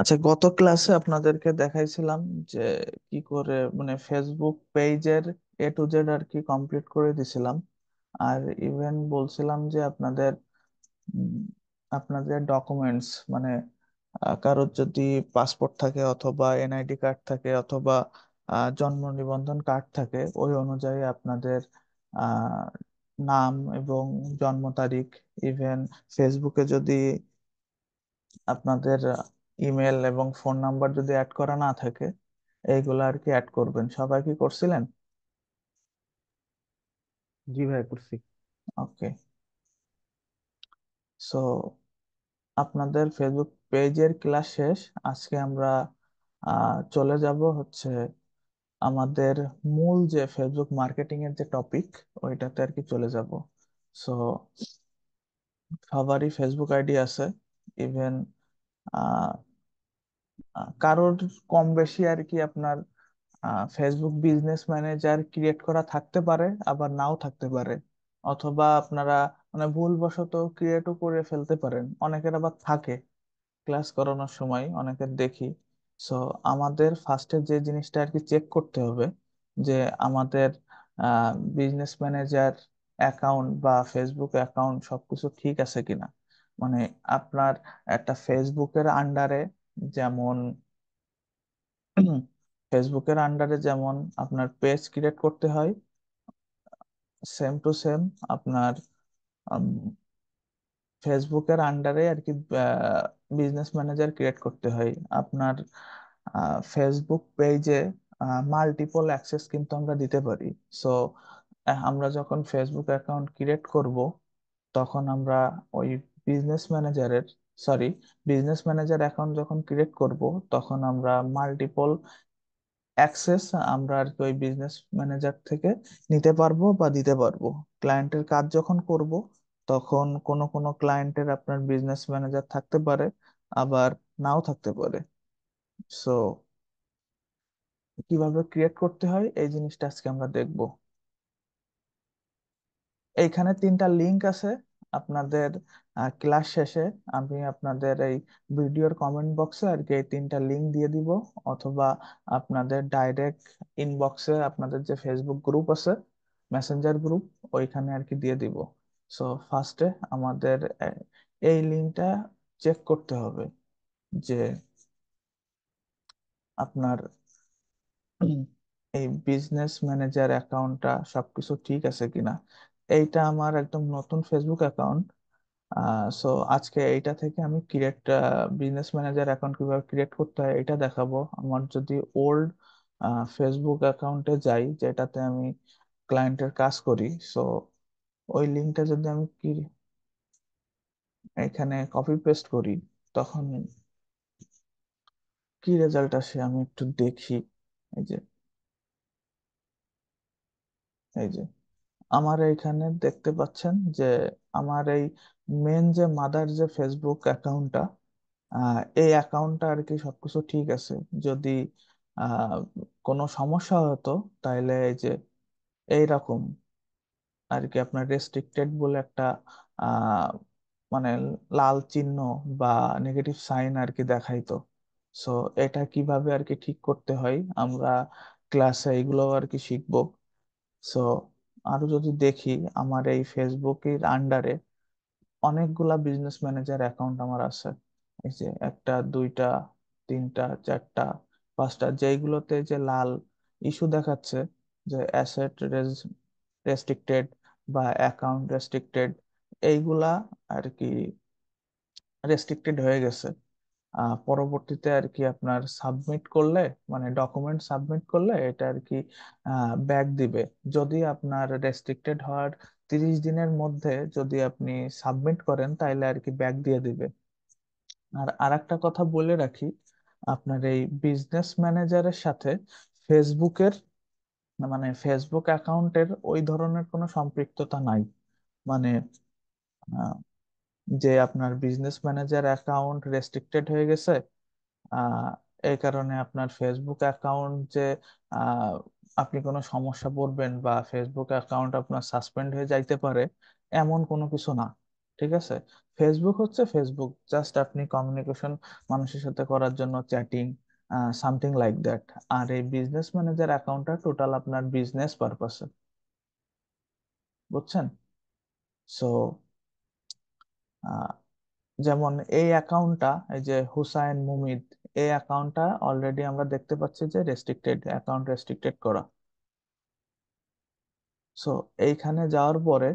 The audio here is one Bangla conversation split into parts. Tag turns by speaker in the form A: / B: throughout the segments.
A: আচ্ছা গত ক্লাসে আপনাদেরকে দেখাইছিলাম যে কি করে মানে ফেসবুক পেজের এ টু জেড আর কি কমপ্লিট করে দিছিলাম আর ইভেন বলছিলাম যে আপনাদের আপনাদের ডকুমেন্টস মানে কারোর যদি পাসপোর্ট থাকে অথবা এনআইডি কার্ড থাকে অথবা জন্ম নিবন্ধন কার্ড থাকে ওই অনুযায়ী আপনাদের নাম এবং জন্ম তারিখ ইভেন ফেসবুকে যদি আপনাদের ইমেল এবং ফোন নাম্বার যদি অ্যাড করা না থাকে এইগুলো আর কি অ্যাড করবেন সবাই কি করছিলেন জি ভাই করছি ওকে সো আপনাদের ফেসবুক পেজের ক্লাস শেষ আজকে আমরা চলে যাব হচ্ছে আমাদের মূল যে ফেসবুক মার্কেটিং এর যে টপিক ওইটাতে আর কি চলে যাব সো সবারই ফেসবুক আইডি আছে ইভেন কারোর কম বেশি আর কি আপনার ফেসবুক বিজনেস ম্যানেজার ক্রিয়েট করা থাকতে পারে আবার নাও থাকতে পারে অথবা আপনারা মানে ভুলবশত ক্রিয়েটও করে ফেলতে পারেন অনেকের আবার থাকে ক্লাস করানোর সময় অনেকের দেখি সো আমাদের ফার্স্টে যে জিনিসটা আর কি চেক করতে হবে যে আমাদের বিজনেস ম্যানেজার অ্যাকাউন্ট বা ফেসবুক অ্যাকাউন্ট সবকিছু ঠিক আছে কিনা মানে আপনার একটা ফেসবুকের আন্ডারে যেমন ফেসবুকের আন্ডারে যেমন আপনার পেজ ক্রিয়েট করতে হয় সেম টু সেম আপনার ফেসবুকের আন্ডারে আর কি বিজনেস ম্যানেজার ক্রিয়েট করতে হয় আপনার ফেসবুক পেজে মাল্টিপল অ্যাক্সেস কিন্তু আমরা দিতে পারি সো আমরা যখন ফেসবুক অ্যাকাউন্ট ক্রিয়েট করব তখন আমরা ওই বিজনেস ম্যানেজারের সরি বিজনেস ম্যানেজার অ্যাকাউন্ট যখন ক্রিয়েট করব তখন আমরা মাল্টিপল অ্যাক্সেস আমরা আর কি ওই বিজনেস ম্যানেজার থেকে নিতে পারবো বা দিতে পারবো ক্লায়েন্টের কাজ যখন করব তখন কোনো কোনো ক্লায়েন্টের আপনার বিজনেস ম্যানেজার থাকতে পারে আবার নাও থাকতে পারে সো কিভাবে ক্রিয়েট করতে হয় এই জিনিসটা আজকে আমরা দেখব এইখানে তিনটা লিংক আছে আপনাদের ক্লাস শেষে আমি আপনাদের এই ভিডিওর কমেন্ট বক্সে আর কি এই তিনটা লিঙ্ক দিয়ে দিব অথবা আপনাদের ডাইরেক্ট ইনবক্সে আপনাদের যে ফেসবুক গ্রুপ আছে মেসেঞ্জার গ্রুপ ওইখানে আর কি দিয়ে দিব সো ফার্স্টে আমাদের এই লিঙ্কটা চেক করতে হবে যে আপনার এই বিজনেস ম্যানেজার অ্যাকাউন্টটা সবকিছু ঠিক আছে কিনা এইটা আমার একদম নতুন ফেসবুক অ্যাকাউন্ট সো আজকে এইটা থেকে আমি ক্রিয়েট বিজনেস ম্যানেজার অ্যাকাউন্ট কিভাবে ক্রিয়েট করতে হয় এটা দেখাবো আমার যদি ওল্ড ফেসবুক অ্যাকাউন্টে যাই যেটাতে আমি ক্লায়েন্টের কাজ করি সো ওই লিঙ্কটা যদি আমি কি এখানে কপি পেস্ট করি তখন কি রেজাল্ট আসে আমি একটু দেখি এই যে এই যে আমার এইখানে দেখতে পাচ্ছেন যে আমার এই মেন যে মাদার যে ফেসবুক অ্যাকাউন্টটা এই অ্যাকাউন্টটা আর কি সবকিছু ঠিক আছে যদি আহ, কোনো সমস্যা হতো তাহলে এই যে এইরকম আর কি আপনার রেস্ট্রিক্টেড বলে একটা আহ মানে লাল চিহ্ন বা নেগেটিভ সাইন আর কি দেখাইতো সো এটা কিভাবে আর কি ঠিক করতে হয় আমরা ক্লাসে এগুলো আর কি শিখবো সো আরো যদি দেখি আমার এই ফেসবুকের আন্ডারে অনেকগুলা বিজনেস ম্যানেজার অ্যাকাউন্ট আমার আছে এই যে একটা দুইটা তিনটা চারটা পাঁচটা যেইগুলোতে যে লাল ইস্যু দেখাচ্ছে যে অ্যাসেট রেস্ট্রিক্টেড বা অ্যাকাউন্ট রেস্ট্রিক্টেড এইগুলা আর কি রেস্ট্রিক্টেড হয়ে গেছে পরবর্তীতে আর কি আপনার সাবমিট করলে মানে ডকুমেন্ট সাবমিট করলে এটা আর কি ব্যাক দিবে যদি আপনার রেস্ট্রিক্টেড হওয়ার তিরিশ দিনের মধ্যে যদি আপনি সাবমিট করেন তাইলে আর কি ব্যাক দিয়ে দিবে আর একটা কথা বলে রাখি আপনার এই বিজনেস ম্যানেজারের সাথে ফেসবুকের মানে ফেসবুক অ্যাকাউন্টের ওই ধরনের কোনো সম্পৃক্ততা নাই মানে যে আপনার বিজনেস ম্যানেজার অ্যাকাউন্ট রেস্ট্রিক্টেড হয়ে গেছে এই কারণে আপনার ফেসবুক অ্যাকাউন্ট যে আপনি কোনো সমস্যা পড়বেন বা ফেসবুক অ্যাকাউন্ট আপনার সাসপেন্ড হয়ে যাইতে পারে এমন কোনো কিছু না ঠিক আছে ফেসবুক হচ্ছে ফেসবুক জাস্ট আপনি কমিউনিকেশন মানুষের সাথে করার জন্য চ্যাটিং সামথিং লাইক দ্যাট আর এই বিজনেস ম্যানেজার অ্যাকাউন্টটা টোটাল আপনার বিজনেস পারপাসে বুঝছেন সো যেমন এই অ্যাকাউন্টটা এই যে হুসাইন মুমিদ এই অ্যাকাউন্টটা অলরেডি আমরা দেখতে পাচ্ছি যে রেস্ট্রিক্টেড অ্যাকাউন্ট রেস্ট্রিক্টেড করা সো এইখানে যাওয়ার পরে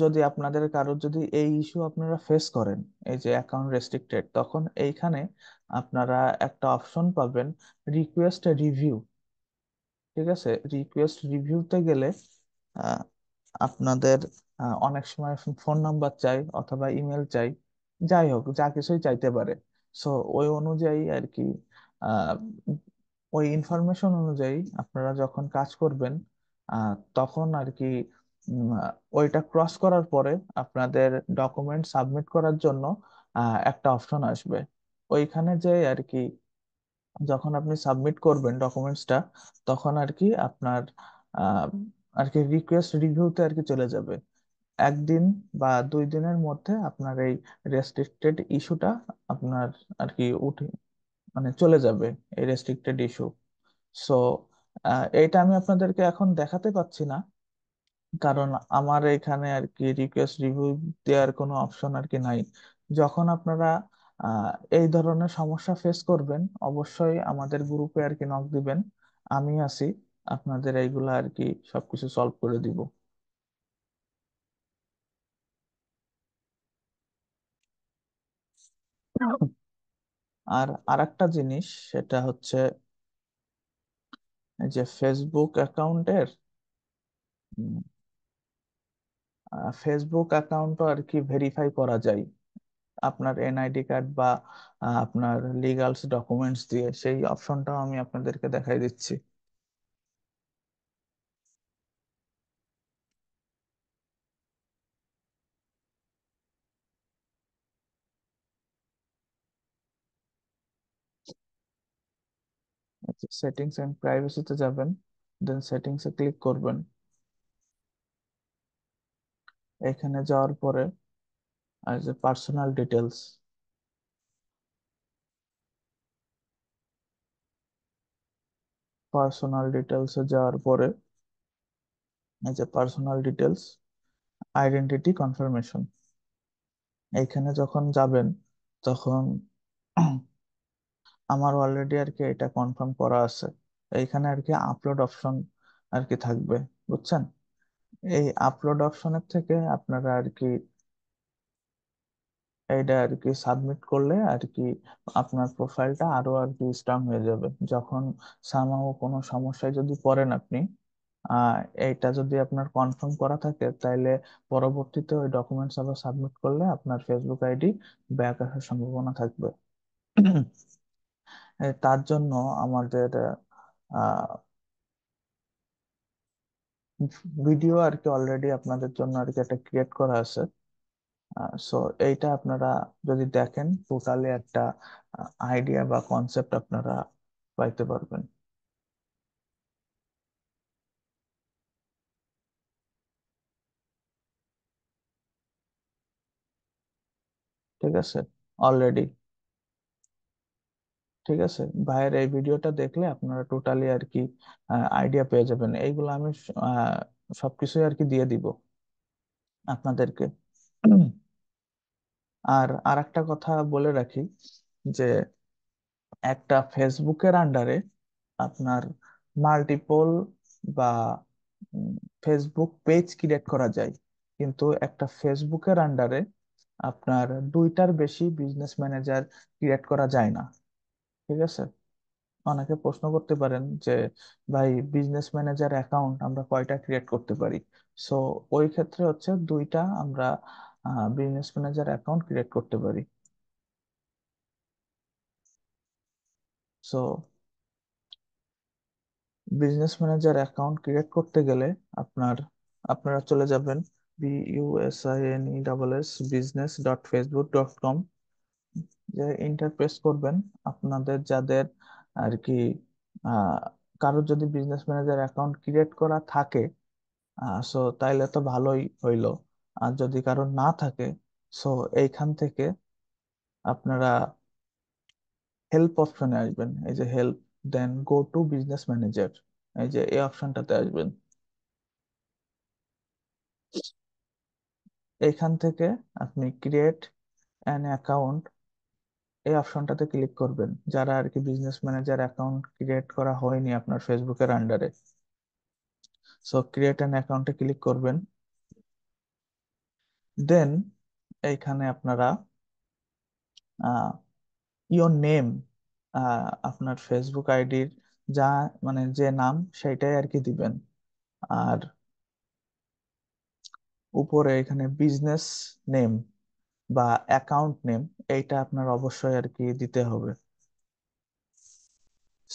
A: যদি আপনাদের কারোর যদি এই ইস্যু আপনারা ফেস করেন এই যে অ্যাকাউন্ট রেস্ট্রিক্টেড তখন এইখানে আপনারা একটা অপশন পাবেন রিকোয়েস্ট রিভিউ ঠিক আছে রিকোয়েস্ট রিভিউতে গেলে আপনাদের অনেক সময় ফোন নাম্বার চাই অথবা ইমেল চাই যাই হোক যা কিছুই চাইতে পারে সো ওই অনুযায়ী আর কি ওই ইনফরমেশন অনুযায়ী আপনারা যখন কাজ করবেন তখন আর কি ওইটা ক্রস করার পরে আপনাদের ডকুমেন্ট সাবমিট করার জন্য একটা অপশন আসবে ওইখানে যে আর কি যখন আপনি সাবমিট করবেন ডকুমেন্টসটা তখন আর কি আপনার আর কি রিকোয়েস্ট রিভিউতে আর কি চলে যাবে একদিন বা দুই দিনের মধ্যে আপনার এই রেস্ট্রিক্টেড ইস্যুটা আপনার আর কি উঠে মানে চলে যাবে এই রেস্ট্রিক্টেড ইস্যু সো এটা আমি আপনাদেরকে এখন দেখাতে পাচ্ছি না কারণ আমার এখানে আর কি রিকোয়েস্ট রিভিউ দেওয়ার কোনো অপশন আর কি নাই যখন আপনারা এই ধরনের সমস্যা ফেস করবেন অবশ্যই আমাদের গ্রুপে আর কি নক দিবেন আমি আছি আপনাদের এইগুলো আর কি সবকিছু সলভ করে দিব আর আরেকটা জিনিস সেটা হচ্ছে যে ফেসবুক অ্যাকাউন্টের ফেসবুক অ্যাকাউন্টও আর কি ভেরিফাই করা যায় আপনার এনআইডি কার্ড বা আপনার লিগালস ডকুমেন্টস দিয়ে সেই অপশনটাও আমি আপনাদেরকে দেখাই দিচ্ছি সেটিংস অ্যান্ড প্রাইভেসিতে যাবেন দেন সেটিংসে ক্লিক করবেন এখানে যাওয়ার পরে আর এ পার্সোনাল ডিটেলস পার্সোনাল ডিটেলসে যাওয়ার পরে এই যে পার্সোনাল ডিটেলস আইডেন্টিটি কনফার্মেশন এখানে যখন যাবেন তখন আমার অলরেডি আর কি এটা কনফার্ম করা আছে এইখানে আর কি আপলোড অপশন আর কি থাকবে বুঝছেন এই আপলোড অপশনের থেকে আপনারা আর কি এইটা আর কি সাবমিট করলে আর কি আপনার প্রোফাইলটা আরো আর কি স্ট্রং হয়ে যাবে যখন সামাও কোনো সমস্যায় যদি পড়েন আপনি এইটা যদি আপনার কনফার্ম করা থাকে তাহলে পরবর্তীতে ওই ডকুমেন্টস আবার সাবমিট করলে আপনার ফেসবুক আইডি ব্যাক আসার সম্ভাবনা থাকবে তার জন্য আমাদের ভিডিও আর কি অলরেডি আপনাদের জন্য আর কি একটা ক্রিয়েট করা আছে সো এইটা আপনারা যদি দেখেন টোটালি একটা আইডিয়া বা কনসেপ্ট আপনারা পাইতে পারবেন ঠিক আছে অলরেডি ঠিক আছে ভাইয়ের এই ভিডিওটা দেখলে আপনারা টোটালি আর কি আইডিয়া পেয়ে যাবেন এইগুলো আমি সবকিছু আর কি দিয়ে দিব আপনাদেরকে আর আর একটা কথা বলে রাখি যে একটা ফেসবুকের আন্ডারে আপনার মাল্টিপল বা ফেসবুক পেজ ক্রিয়েট করা যায় কিন্তু একটা ফেসবুকের আন্ডারে আপনার দুইটার বেশি বিজনেস ম্যানেজার ক্রিয়েট করা যায় না ঠিক আছে অনেকে প্রশ্ন করতে পারেন যে ভাই বিজনেস ম্যানেজার অ্যাকাউন্ট আমরা কয়টা ক্রিয়েট করতে পারি সো ওই ক্ষেত্রে হচ্ছে দুইটা আমরা বিজনেস ম্যানেজার অ্যাকাউন্ট ক্রিয়েট করতে পারি so business manager account create করতে গেলে আপনার আপনারা চলে যাবেন B U S I N E double S business dot Facebook dot com যে এন্টার প্রেস করবেন আপনাদের যাদের আর কি কারো যদি বিজনেস ম্যানেজার অ্যাকাউন্ট ক্রিয়েট করা থাকে সো তাইলে তো ভালোই হইলো আর যদি কারোর না থাকে সো এইখান থেকে আপনারা হেল্প অপশনে আসবেন এই যে help then go to business manager এই যে এই অপশনটাতে আসবেন এখান থেকে আপনি ক্রিয়েট অ্যান অ্যাকাউন্ট এই অপশনটাতে ক্লিক করবেন যারা আর কি বিজনেস ম্যানেজার অ্যাকাউন্ট ক্রিয়েট করা হয়নি আপনার ফেসবুকের আন্ডারে সো ক্রিয়েট অ্যান অ্যাকাউন্টে ক্লিক করবেন দেন এইখানে আপনারা ইয়োর নেম আপনার ফেসবুক আইডির যা মানে যে নাম সেটাই আর কি দিবেন আর উপরে এখানে বিজনেস নেম বা অ্যাকাউন্ট নেম এইটা আপনার অবশ্যই আর কি দিতে হবে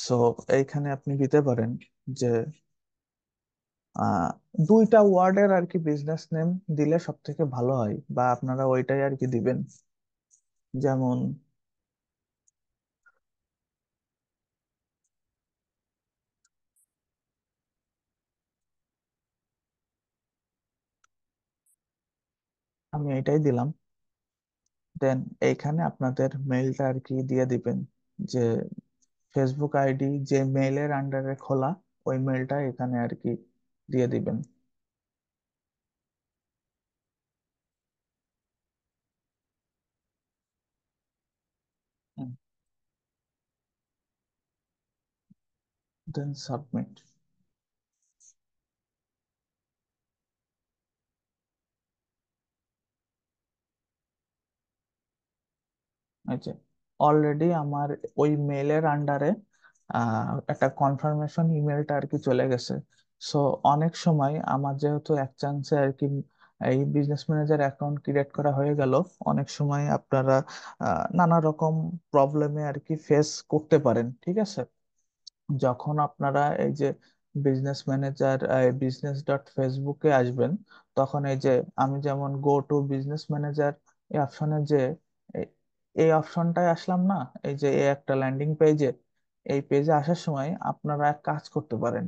A: সো এইখানে আপনি দিতে পারেন যে দুইটা ওয়ার্ডের আর কি বিজনেস নেম দিলে সব থেকে ভালো হয় বা আপনারা ওইটাই আর কি দিবেন যেমন আমি এটাই দিলাম দেন এইখানে আপনাদের মেইলটা আর কি দিয়ে দিবেন যে ফেসবুক আইডি যে মেইলের আন্ডারে খোলা ওই মেইলটা এখানে আর কি দিয়ে দিবেন হুম দেন সাবমিট আচ্ছা অলরেডি আমার ওই মেলের আন্ডারে একটা কনফার্মেশন ইমেলটা আর কি চলে গেছে সো অনেক সময় আমার যেহেতু এক চান্সে আর কি এই বিজনেস ম্যানেজার অ্যাকাউন্ট ক্রিয়েট করা হয়ে গেল অনেক সময় আপনারা নানা রকম প্রবলেমে আর কি ফেস করতে পারেন ঠিক আছে যখন আপনারা এই যে বিজনেস ম্যানেজার বিজনেস ডট ফেসবুকে আসবেন তখন এই যে আমি যেমন গো টু বিজনেস ম্যানেজার এই অপশনে যে এই অপশনটায় আসলাম না এই যে এ একটা ল্যান্ডিং পেজে এই পেজে আসার সময় আপনারা এক কাজ করতে পারেন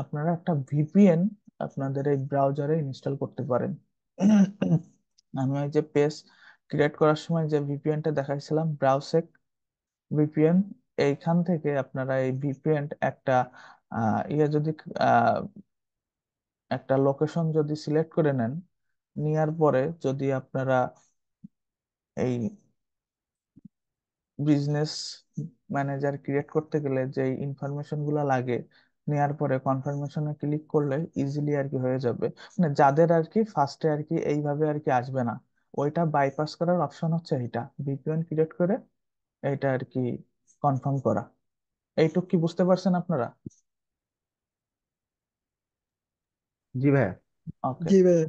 A: আপনারা একটা ভিপিএন আপনাদের এই ব্রাউজারে ইনস্টল করতে পারেন আমি ওই যে পেজ ক্রিয়েট করার সময় যে ভিপিএনটা দেখাইছিলাম ব্রাউসেক ভিপিএন এইখান থেকে আপনারা এই ভিপিএন একটা ইয়ে যদি একটা লোকেশন যদি সিলেক্ট করে নেন নেওয়ার পরে যদি আপনারা এই বিজনেস ম্যানেজার ক্রিয়েট করতে গেলে যে ইনফরমেশন গুলো লাগে নেয়ার পরে কনফার্মেশনে ক্লিক করলে ইজিলি আর কি হয়ে যাবে মানে যাদের আর কি ফার্স্টে আর কি এইভাবে আর কি আসবে না ওইটা বাইপাস করার অপশন হচ্ছে এইটা ভিপিএন ক্রিয়েট করে এটা আর কি কনফার্ম করা এইটুক কি বুঝতে পারছেন আপনারা জি ভাইয়া ওকে জি ভাইয়া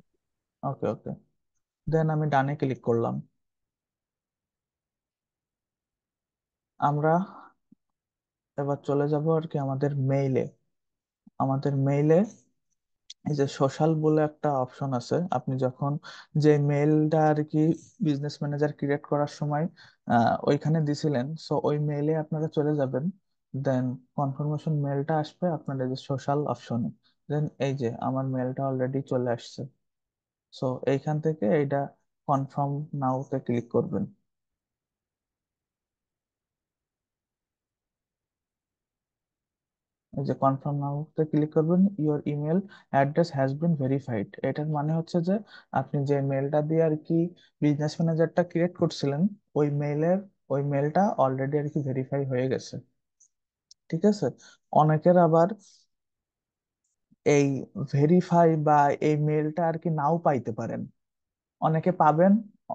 A: ওকে ওকে দেন আমি ডানে ক্লিক করলাম আমরা এবার চলে যাব আর কি আমাদের মেইলে আমাদের মেইলে এই যে সোশ্যাল বলে একটা অপশন আছে আপনি যখন যে মেইলটা আর কি বিজনেস ম্যানেজার ক্রিয়েট করার সময় ওইখানে দিছিলেন সো ওই মেইলে আপনারা চলে যাবেন দেন কনফার্মেশন মেইলটা আসবে আপনার এই যে সোশ্যাল অপশনে দেন এই যে আমার মেলটা অলরেডি চলে আসছে সো এইখান থেকে এইটা কনফার্ম নাওতে ক্লিক করবেন এই যে কনফার্ম নামটা ক্লিক করবেন your email address has been verified এটার মানে হচ্ছে যে আপনি যে মেলটা দিয়ে আর কি বিজনেস ম্যানেজারটা ক্রিয়েট করছিলেন ওই মেলের ওই মেলটা অলরেডি আর কি ভেরিফাই হয়ে গেছে ঠিক আছে অনেকের আবার এই ভেরিফাই বা এই মেলটা আর কি নাও পাইতে পারেন অনেকে পাবেন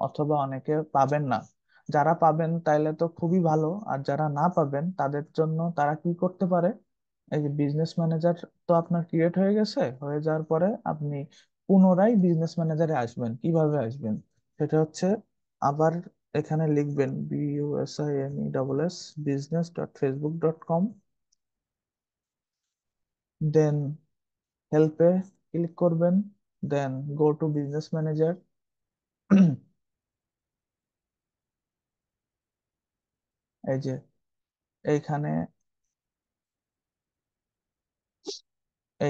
A: অথবা অনেকে পাবেন না যারা পাবেন তাইলে তো খুবই ভালো আর যারা না পাবেন তাদের জন্য তারা কি করতে পারে এই যে বিজনেস ম্যানেজার তো আপনার ক্রিয়েট হয়ে গেছে হয়ে যাওয়ার পরে আপনি পুনরায় বিজনেস ম্যানেজারে আসবেন কিভাবে আসবেন সেটা হচ্ছে আবার এখানে লিখবেন B U S I N double S business dot Facebook dot com then হেল্পে ক্লিক করবেন then go to business manager এই যে এইখানে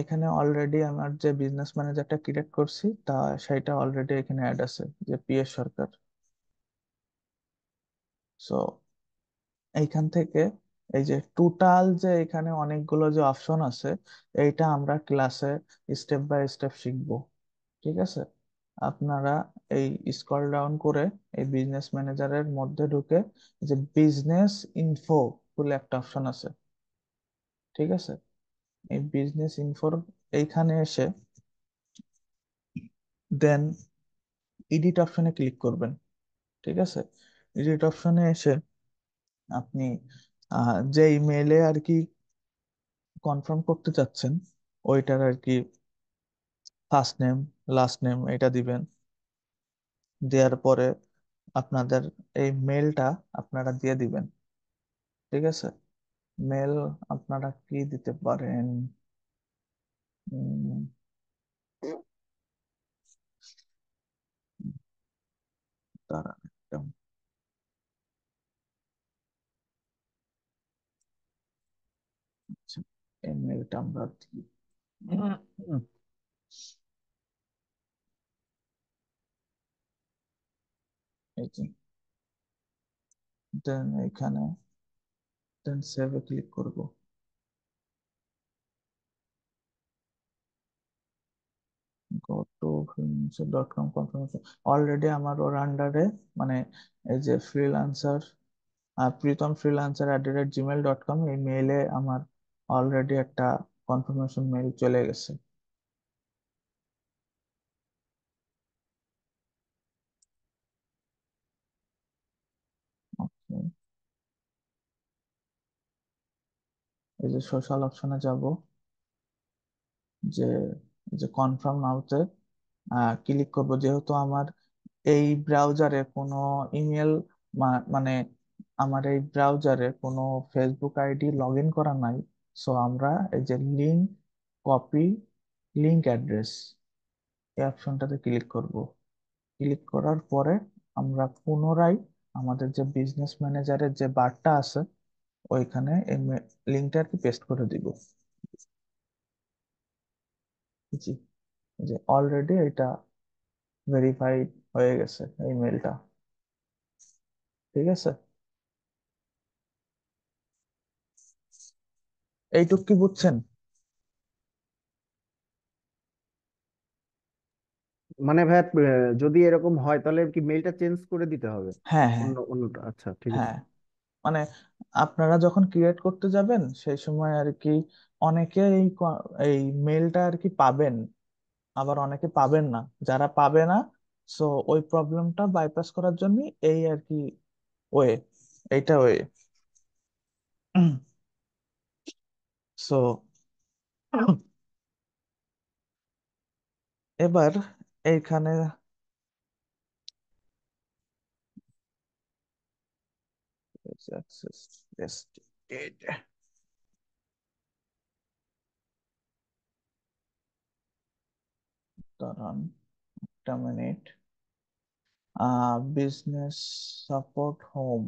A: এখানে অলরেডি আমার যে বিজনেস ম্যানেজারটা ক্রিয়েট করছি তা সেটা অলরেডি এখানে অ্যাড আছে যে পিএস সরকার সো এইখান থেকে এই যে টোটাল যে এখানে অনেকগুলো যে অপশন আছে এইটা আমরা ক্লাসে স্টেপ বাই স্টেপ শিখব ঠিক আছে আপনারা এই স্কল ডাউন করে এই বিজনেস ম্যানেজারের মধ্যে ঢুকে যে বিজনেস ইনফো বলে একটা অপশন আছে ঠিক আছে এই বিজনেস ইনফোর এইখানে এসে দেন এডিট অপশনে ক্লিক করবেন ঠিক আছে এডিট অপশনে এসে আপনি যে ইমেইলে আর কি কনফার্ম করতে চাচ্ছেন ওইটার আর কি ফার্স্ট নেম লাস্ট নেম এটা দিবেন দেওয়ার পরে আপনাদের এই মেলটা আপনারা দিয়ে দিবেন ঠিক আছে মেল আপনারা কি দিতে পারেন দাঁড়ান একটা আচ্ছা এই মেলটা আমরা দেন এখানে দেন সেভে ক্লিক করব ডট কম কনফার্মেশন অলরেডি আমার ওর আন্ডারে মানে এই যে freelancer Pritam freelancer at the rate Gmail dot com এই মেইলে আমার অলরেডি একটা কনফার্মেশন মেইল চলে গেছে এই যে সোশ্যাল অপশনে যাব যে যে কনফার্ম নাওতে ক্লিক করব যেহেতু আমার এই ব্রাউজারে কোনো ইমেল মানে আমার এই ব্রাউজারে কোনো ফেসবুক আইডি লগ ইন করা নাই সো আমরা এই যে লিঙ্ক কপি লিঙ্ক অ্যাড্রেস এই অপশনটাতে ক্লিক করব ক্লিক করার পরে আমরা পুনরায় আমাদের যে বিজনেস ম্যানেজারের যে বারটা আছে ওইখানে এই লিঙ্কটা আর কি পেস্ট করে দিব জি যে অলরেডি এটা ভেরিফাইড হয়ে গেছে এই মেলটা ঠিক আছে এইটুক কি বুঝছেন মানে ভাই যদি এরকম হয় তাহলে কি মেলটা চেঞ্জ করে দিতে হবে হ্যাঁ হ্যাঁ অন্য অন্যটা আচ্ছা ঠিক আছে হ্যাঁ মানে আপনারা যখন ক্রিয়েট করতে যাবেন সেই সময় আর কি অনেকে এই এই মেলটা আর কি পাবেন আবার অনেকে পাবেন না যারা পাবে না সো ওই প্রবলেমটা বাইপাস করার জন্য এই আর কি ওয়ে এইটা ওয়ে সো এবার এইখানে is access uh,
B: restricted.
A: দাঁড়ান একটা মিনিট বিজনেস সাপোর্ট হোম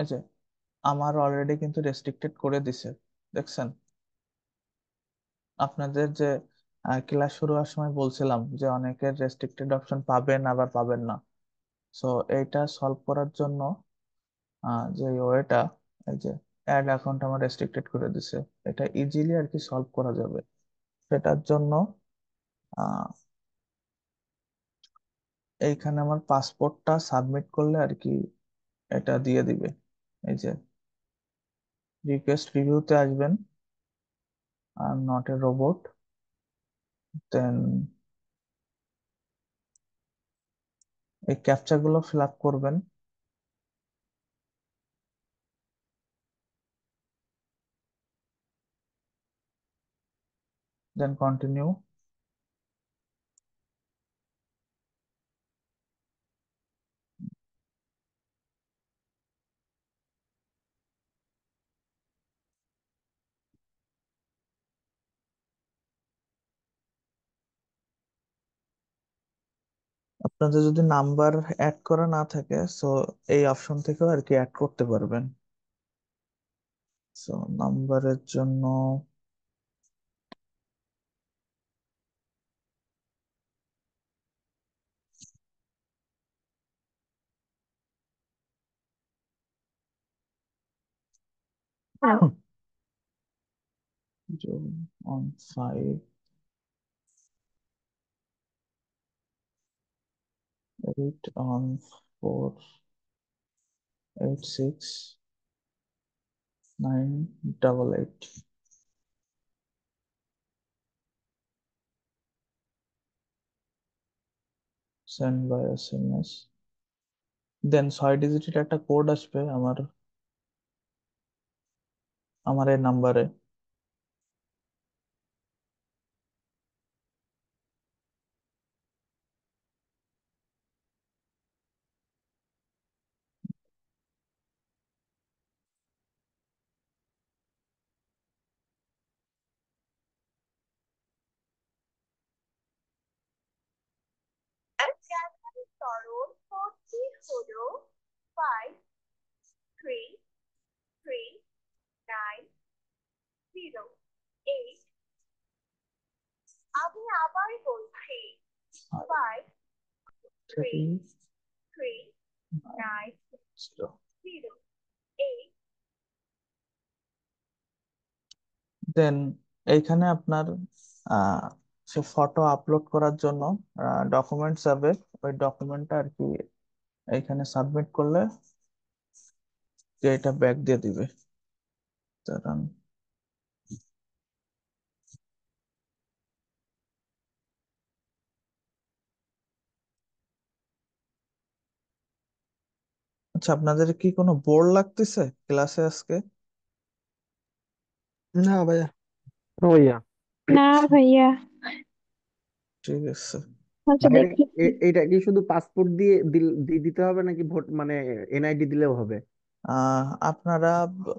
A: আছে আমার অলরেডি কিন্তু রেস্ট্রিক্টেড করে দিছে দেখছেন আপনাদের যে ক্লাস শুরু হওয়ার সময় বলছিলাম যে অনেকের রেস্ট্রিক্টেড অপশন পাবেন আবার পাবেন না সো এটা সলভ করার জন্য যে ওয়েটা এই যে অ্যাড অ্যাকাউন্ট আমার রেস্ট্রিক্টেড করে দিছে এটা ইজিলি আর কি সলভ করা যাবে সেটার জন্য এইখানে আমার পাসপোর্টটা সাবমিট করলে আর কি এটা দিয়ে দিবে এই যে রিকোয়েস্ট রিভিউতে আসবেন I am not a robot then এই ক্যাপচাগুলো ফিল আপ করবেন দেন কন্টিনিউ আপনাদের যদি নাম্বার অ্যাড করা না থাকে সো এই অপশন থেকেও আর কি অ্যাড করতে পারবেন সো নাম্বারের জন্য on five Eight on four eight six nine double eight. Send by SMS. Then side digit it code as per Our Amar number.
B: Bible three five three three nine zero eight.
A: Then এইখানে আপনার সে ফটো আপলোড করার জন্য ডকুমেন্ট যাবে ওই ডকুমেন্টটা আর কি এইখানে সাবমিট করলে এটা ব্যাক দিয়ে দিবে আচ্ছা আপনাদের কি কোনো বোর্ড লাগতেছে ক্লাসে আজকে না ভাইয়া ভাইয়া
B: না ভাইয়া ঠিক আছে এইটা আচ্ছা,
A: এটা কি শুধু পাসপোর্ট দিয়ে দিতে হবে নাকি ভোট মানে এনআইডি দিলেও হবে আহ আপনারা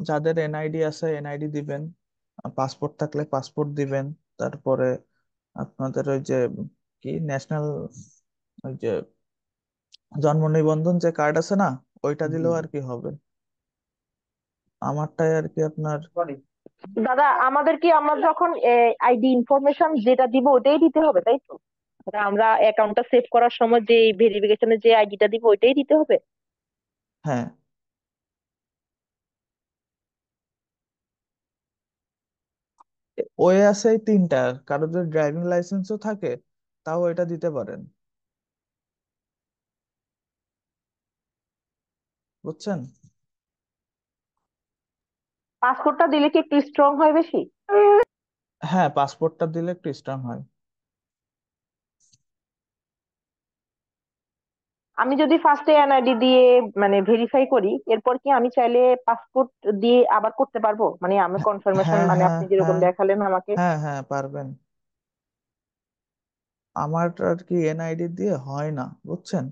A: যাদের এনআইডি আছে এনআইডি দিবেন পাসপোর্ট থাকলে পাসপোর্ট দিবেন তারপরে আপনাদের ওই যে কি ন্যাশনাল ওই যে জন্ম নিবন্ধন যে কার্ড আছে না ওইটা দিলেও আর কি হবে আমারটাই আর কি আপনার
B: দাদা আমাদের কি আমরা যখন
A: আইডি ইনফরমেশন যেটা দিব ওটাই দিতে হবে তাই তো আমরা অ্যাকাউন্টটা সেভ করার সময় যে ভেরিফিকেশনে যে আইডিটা দিব ওইটাই দিতে হবে হ্যাঁ ওয়ে আছে তিনটা কারো যদি ড্রাইভিং লাইসেন্সও থাকে তাও এটা দিতে পারেন বুঝছেন
B: পাসপোর্টটা দিলে কি একটু স্ট্রং হয় বেশি
A: হ্যাঁ পাসপোর্টটা দিলে একটু স্ট্রং হয়
B: আমি যদি ফার্স্টে এনআইডি দিয়ে মানে ভেরিফাই করি এরপর কি আমি চাইলে পাসপোর্ট দিয়ে আবার করতে পারবো মানে আমি কনফার্মেশন হ্যাঁ মানে হ্যাঁ আপনি যেরকম হ্যাঁ দেখালেন আমাকে হ্যাঁ হ্যাঁ
A: পারবেন আমার আর কি এনআইডি দিয়ে হয় না বুঝছেন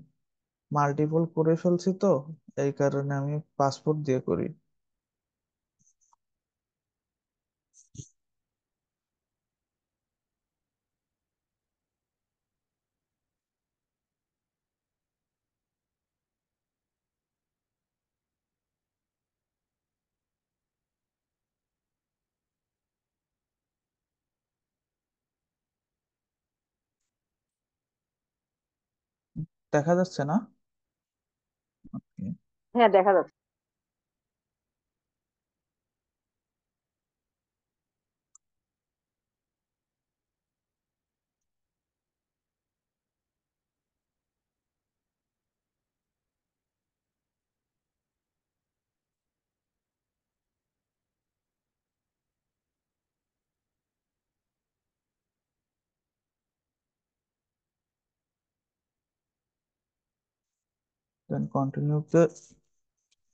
A: মাল্টিপল করে ফেলছি তো এই কারণে আমি পাসপোর্ট দিয়ে করি দেখা যাচ্ছে না হ্যাঁ, দেখা যাচ্ছে। Then continue the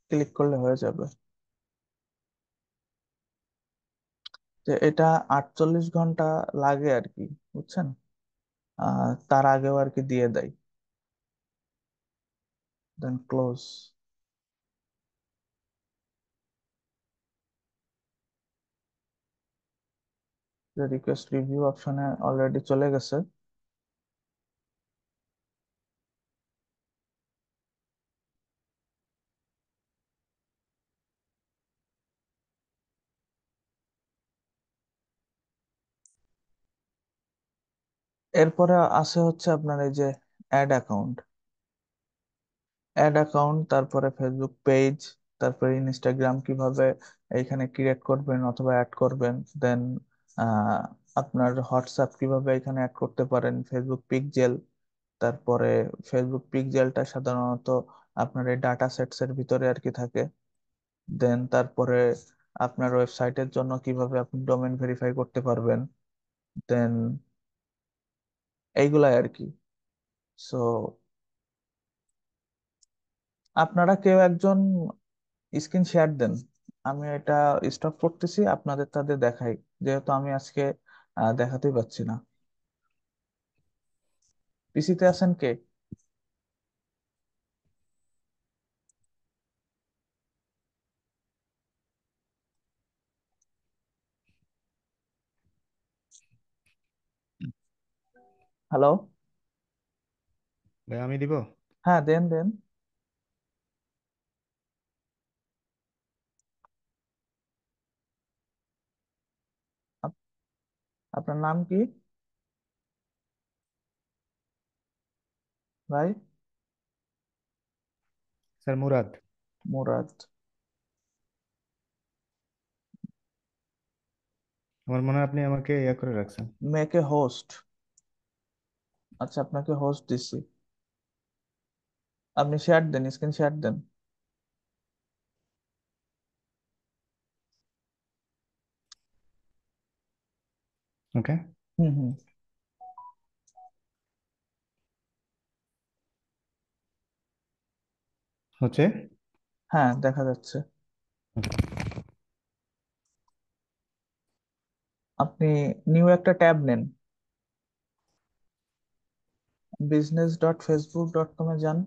A: ক্লিক করলে হয়ে যাবে যে এটা আটচল্লিশ ঘন্টা লাগে আর কি বুঝছেন তার আগেও আর কি দিয়ে দেয় দেন ক্লোজ রিকোয়েস্ট রিভিউ অপশনে অলরেডি চলে গেছে এরপরে আছে হচ্ছে আপনার এই যে অ্যাড অ্যাকাউন্ট অ্যাড অ্যাকাউন্ট তারপরে ফেসবুক পেজ তারপরে ইনস্টাগ্রাম কিভাবে এখানে ক্রিয়েট করবেন অথবা অ্যাড করবেন দেন আপনার হোয়াটসঅ্যাপ কিভাবে এখানে অ্যাড করতে পারেন ফেসবুক পিকজেল তারপরে ফেসবুক পিকজেলটা সাধারণত আপনার এই ডাটা সেটসের ভিতরে আর কি থাকে দেন তারপরে আপনার ওয়েবসাইটের জন্য কিভাবে আপনি ডোমেন ভেরিফাই করতে পারবেন দেন এইগুলাই আর কি সো আপনারা কেউ একজন স্ক্রিন শেয়ার দেন আমি এটা স্টপ করতেছি আপনাদের তাদের দেখাই যেহেতু আমি আজকে দেখাতেই পাচ্ছি না পিসিতে আছেন কে
B: হ্যালো ভাই আমি দিব
A: হ্যাঁ দেন দেন আপনার নাম কি ভাই স্যার মুরাদ মুরাদ আমার মনে হয় আপনি আমাকে ইয়া করে রাখছেন মেকে হোস্ট আচ্ছা আপনাকে হোস্ট দিচ্ছি আপনি শেয়ার দেন স্ক্রিন শেয়ার দেন
B: ওকে হুম হুম
A: হচ্ছে হ্যাঁ দেখা যাচ্ছে আপনি নিউ একটা ট্যাব নেন business dot Facebook dot com में जान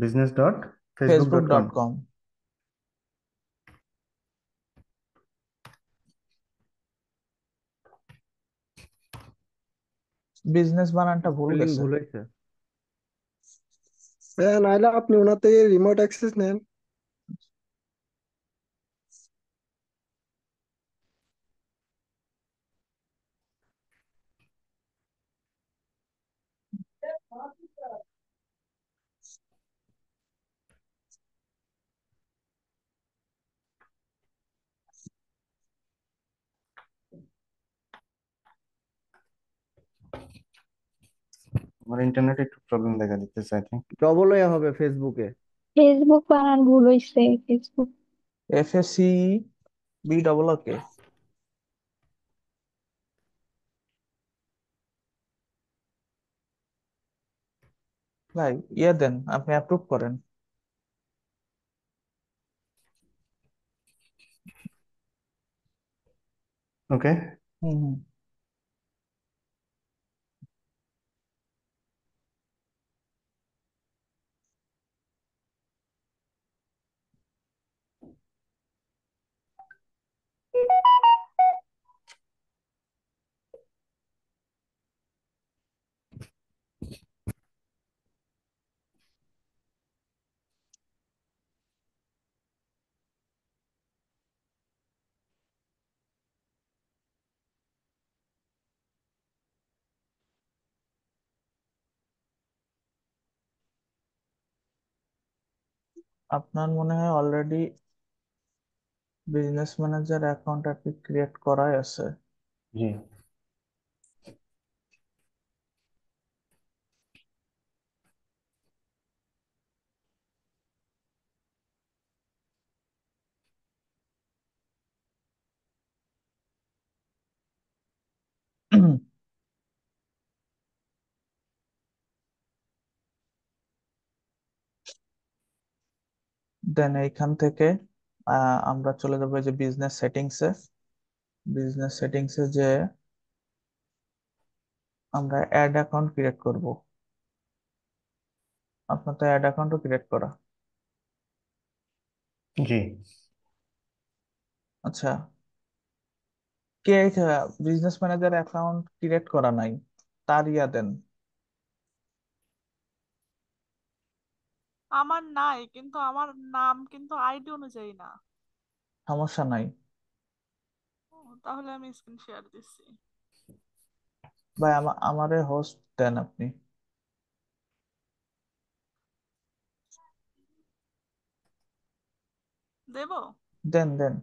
B: business dot Facebook dot com
A: business বানানটা ভুল গেছে ভুল হয়েছে হ্যাঁ নাইলে আপনি ওনার
B: থেকে রিমোট অ্যাক্সেস নেন আমার ইন্টারনেটে একটু প্রবলেম দেখা দিতেছে আই থিংক ডবল এ হবে ফেসবুকে ফেসবুক বানান ভুল হইছে Facebook
A: F S C B double okay ভাই ইয়ে দেন আপনি অ্যাপ্রুভ করেন
B: ওকে হুম হুম
A: আপনার মনে হয় অলরেডি বিজনেস ম্যানেজার অ্যাকাউন্ট আপনি ক্রিয়েট করাই আছে জি দেন এইখান থেকে আমরা চলে যাবো যে বিজনেস সেটিংস এ বিজনেস সেটিংস এ যে আমরা অ্যাড অ্যাকাউন্ট ক্রিয়েট করব আপনার তো অ্যাড অ্যাকাউন্টও ক্রিয়েট করা জি আচ্ছা কে বিজনেস ম্যানেজার অ্যাকাউন্ট ক্রিয়েট করা নাই তার ইয়া দেন আমার নাই কিন্তু আমার নাম কিন্তু আইডি অনুযায়ী না সমস্যা নাই তাহলে আমি স্ক্রিন শেয়ার দিচ্ছি ভাই আমার আমারে হোস্ট দেন আপনি দেবো দেন দেন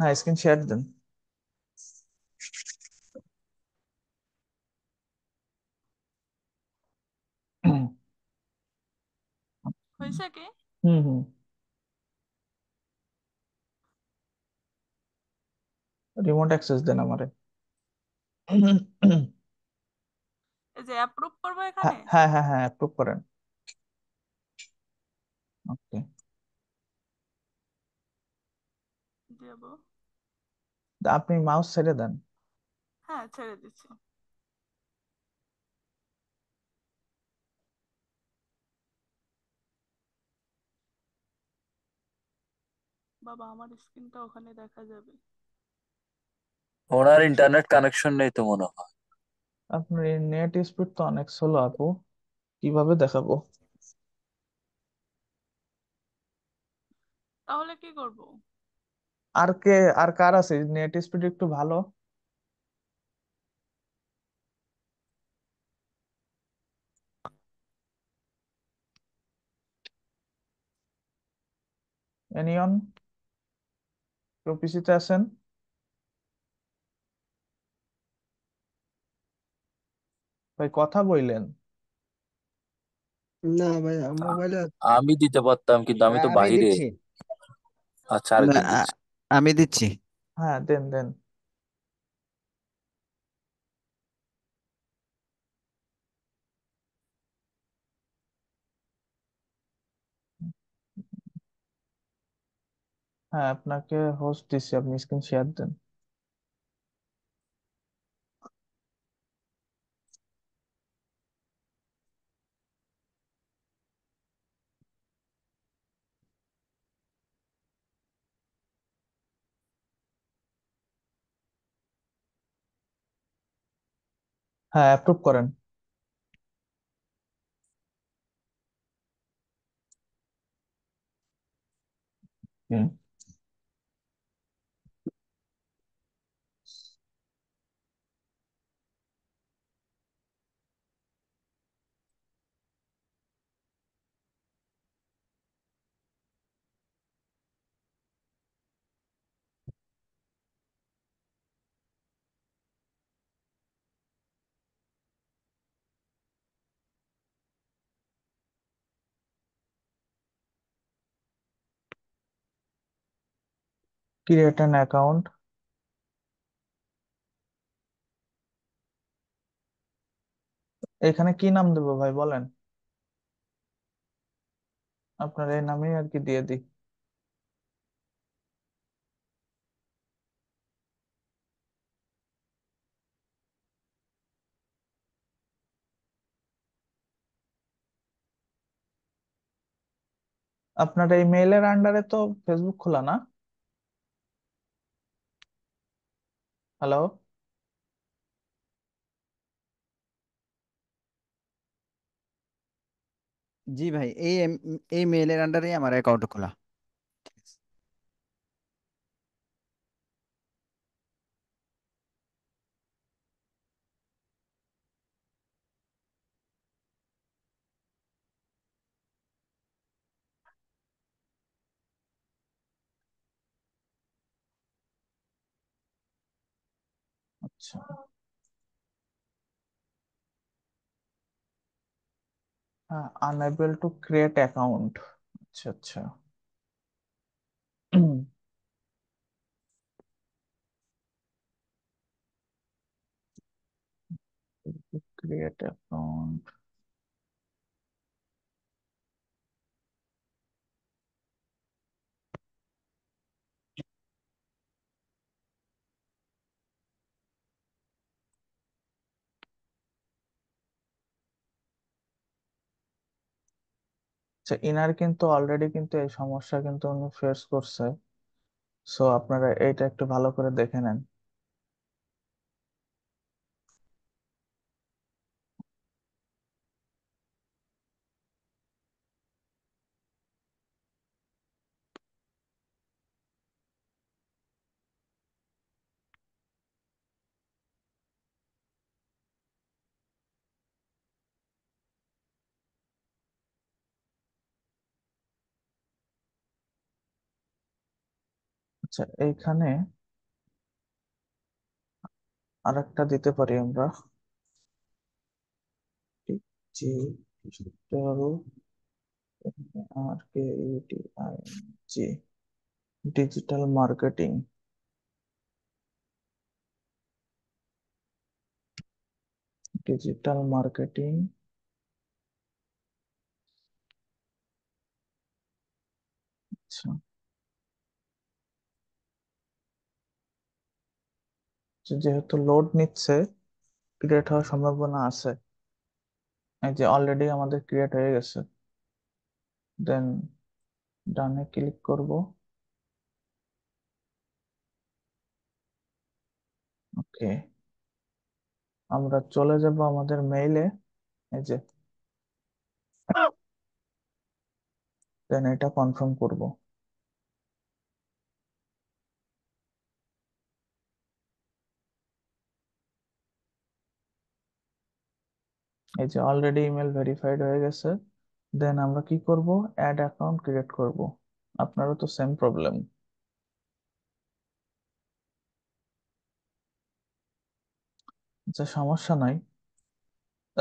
A: হ্যাঁ স্ক্রিন শেয়ার দেন হয়েছে কি হুম হুম রিমোট অ্যাক্সেস দেন আমারে এই যে অ্যাপ্রুভ করবো এখানে হ্যাঁ হ্যাঁ হ্যাঁ অ্যাপ্রুভ করেন ওকে দেবো আপনি মাউস ছেড়ে দেন হ্যাঁ ছেড়ে দিচ্ছি বাবা আমার স্ক্রিনটা ওখানে দেখা যাবে ওনার ইন্টারনেট কানেকশন নেই তো মনে হয় আপনার নেট স্পিড তো অনেক স্লো আপু কিভাবে দেখাবো তাহলে কি করবো আর কে আর কার আছে নেট স্পিড একটু ভালো এনিয়ন কেউ পিসিতে আছেন ভাই কথা বললেন
B: না ভাই মোবাইলে
A: আমি দিতে পারতাম কিন্তু আমি তো হ্যাঁ, বাইরে আচ্ছা আর কি আমি দিচ্ছি হ্যাঁ দেন দেন হ্যাঁ আপনাকে হোস্ট দিচ্ছি আপনি স্ক্রিন শেয়ার দেন হ্যাঁ অ্যাপ্রুভ করেন হুম create an account এখানে কি নাম দেবো ভাই বলেন আপনার এই নামে আর কি দিয়ে দিই আপনার এই মেইলের আন্ডারে তো ফেসবুক খোলা না
B: হ্যালো জি ভাই এই এই মেলের আন্ডারে আমার অ্যাকাউন্ট খোলা
A: আচ্ছা। হ্যাঁ আনএবল টু ক্রিয়েট অ্যাকাউন্ট আচ্ছা আচ্ছা ক্রিয়েট অ্যাকাউন্ট আচ্ছা ইনার কিন্তু অলরেডি কিন্তু এই সমস্যা কিন্তু উনি ফেস করছে সো আপনারা এটা একটু ভালো করে দেখে নেন আচ্ছা এইখানে আর একটা দিতে পারি আমরা আর কে আই ডিজিটাল মার্কেটিং ডিজিটাল মার্কেটিং আচ্ছা যেহেতু লোড নিচ্ছে ক্রিয়েট হওয়ার সম্ভাবনা আছে এই যে অলরেডি আমাদের ক্রিয়েট হয়ে গেছে দেন ডানে ক্লিক করব ওকে আমরা চলে যাব আমাদের মেইলে এই যে দেন এটা কনফার্ম করবো এই যে অলরেডি ইমেল ভেরিফাইড হয়ে গেছে দেন আমরা কি করব অ্যাড অ্যাকাউন্ট ক্রিয়েট করব আপনারও তো সেম প্রবলেম আচ্ছা সমস্যা নাই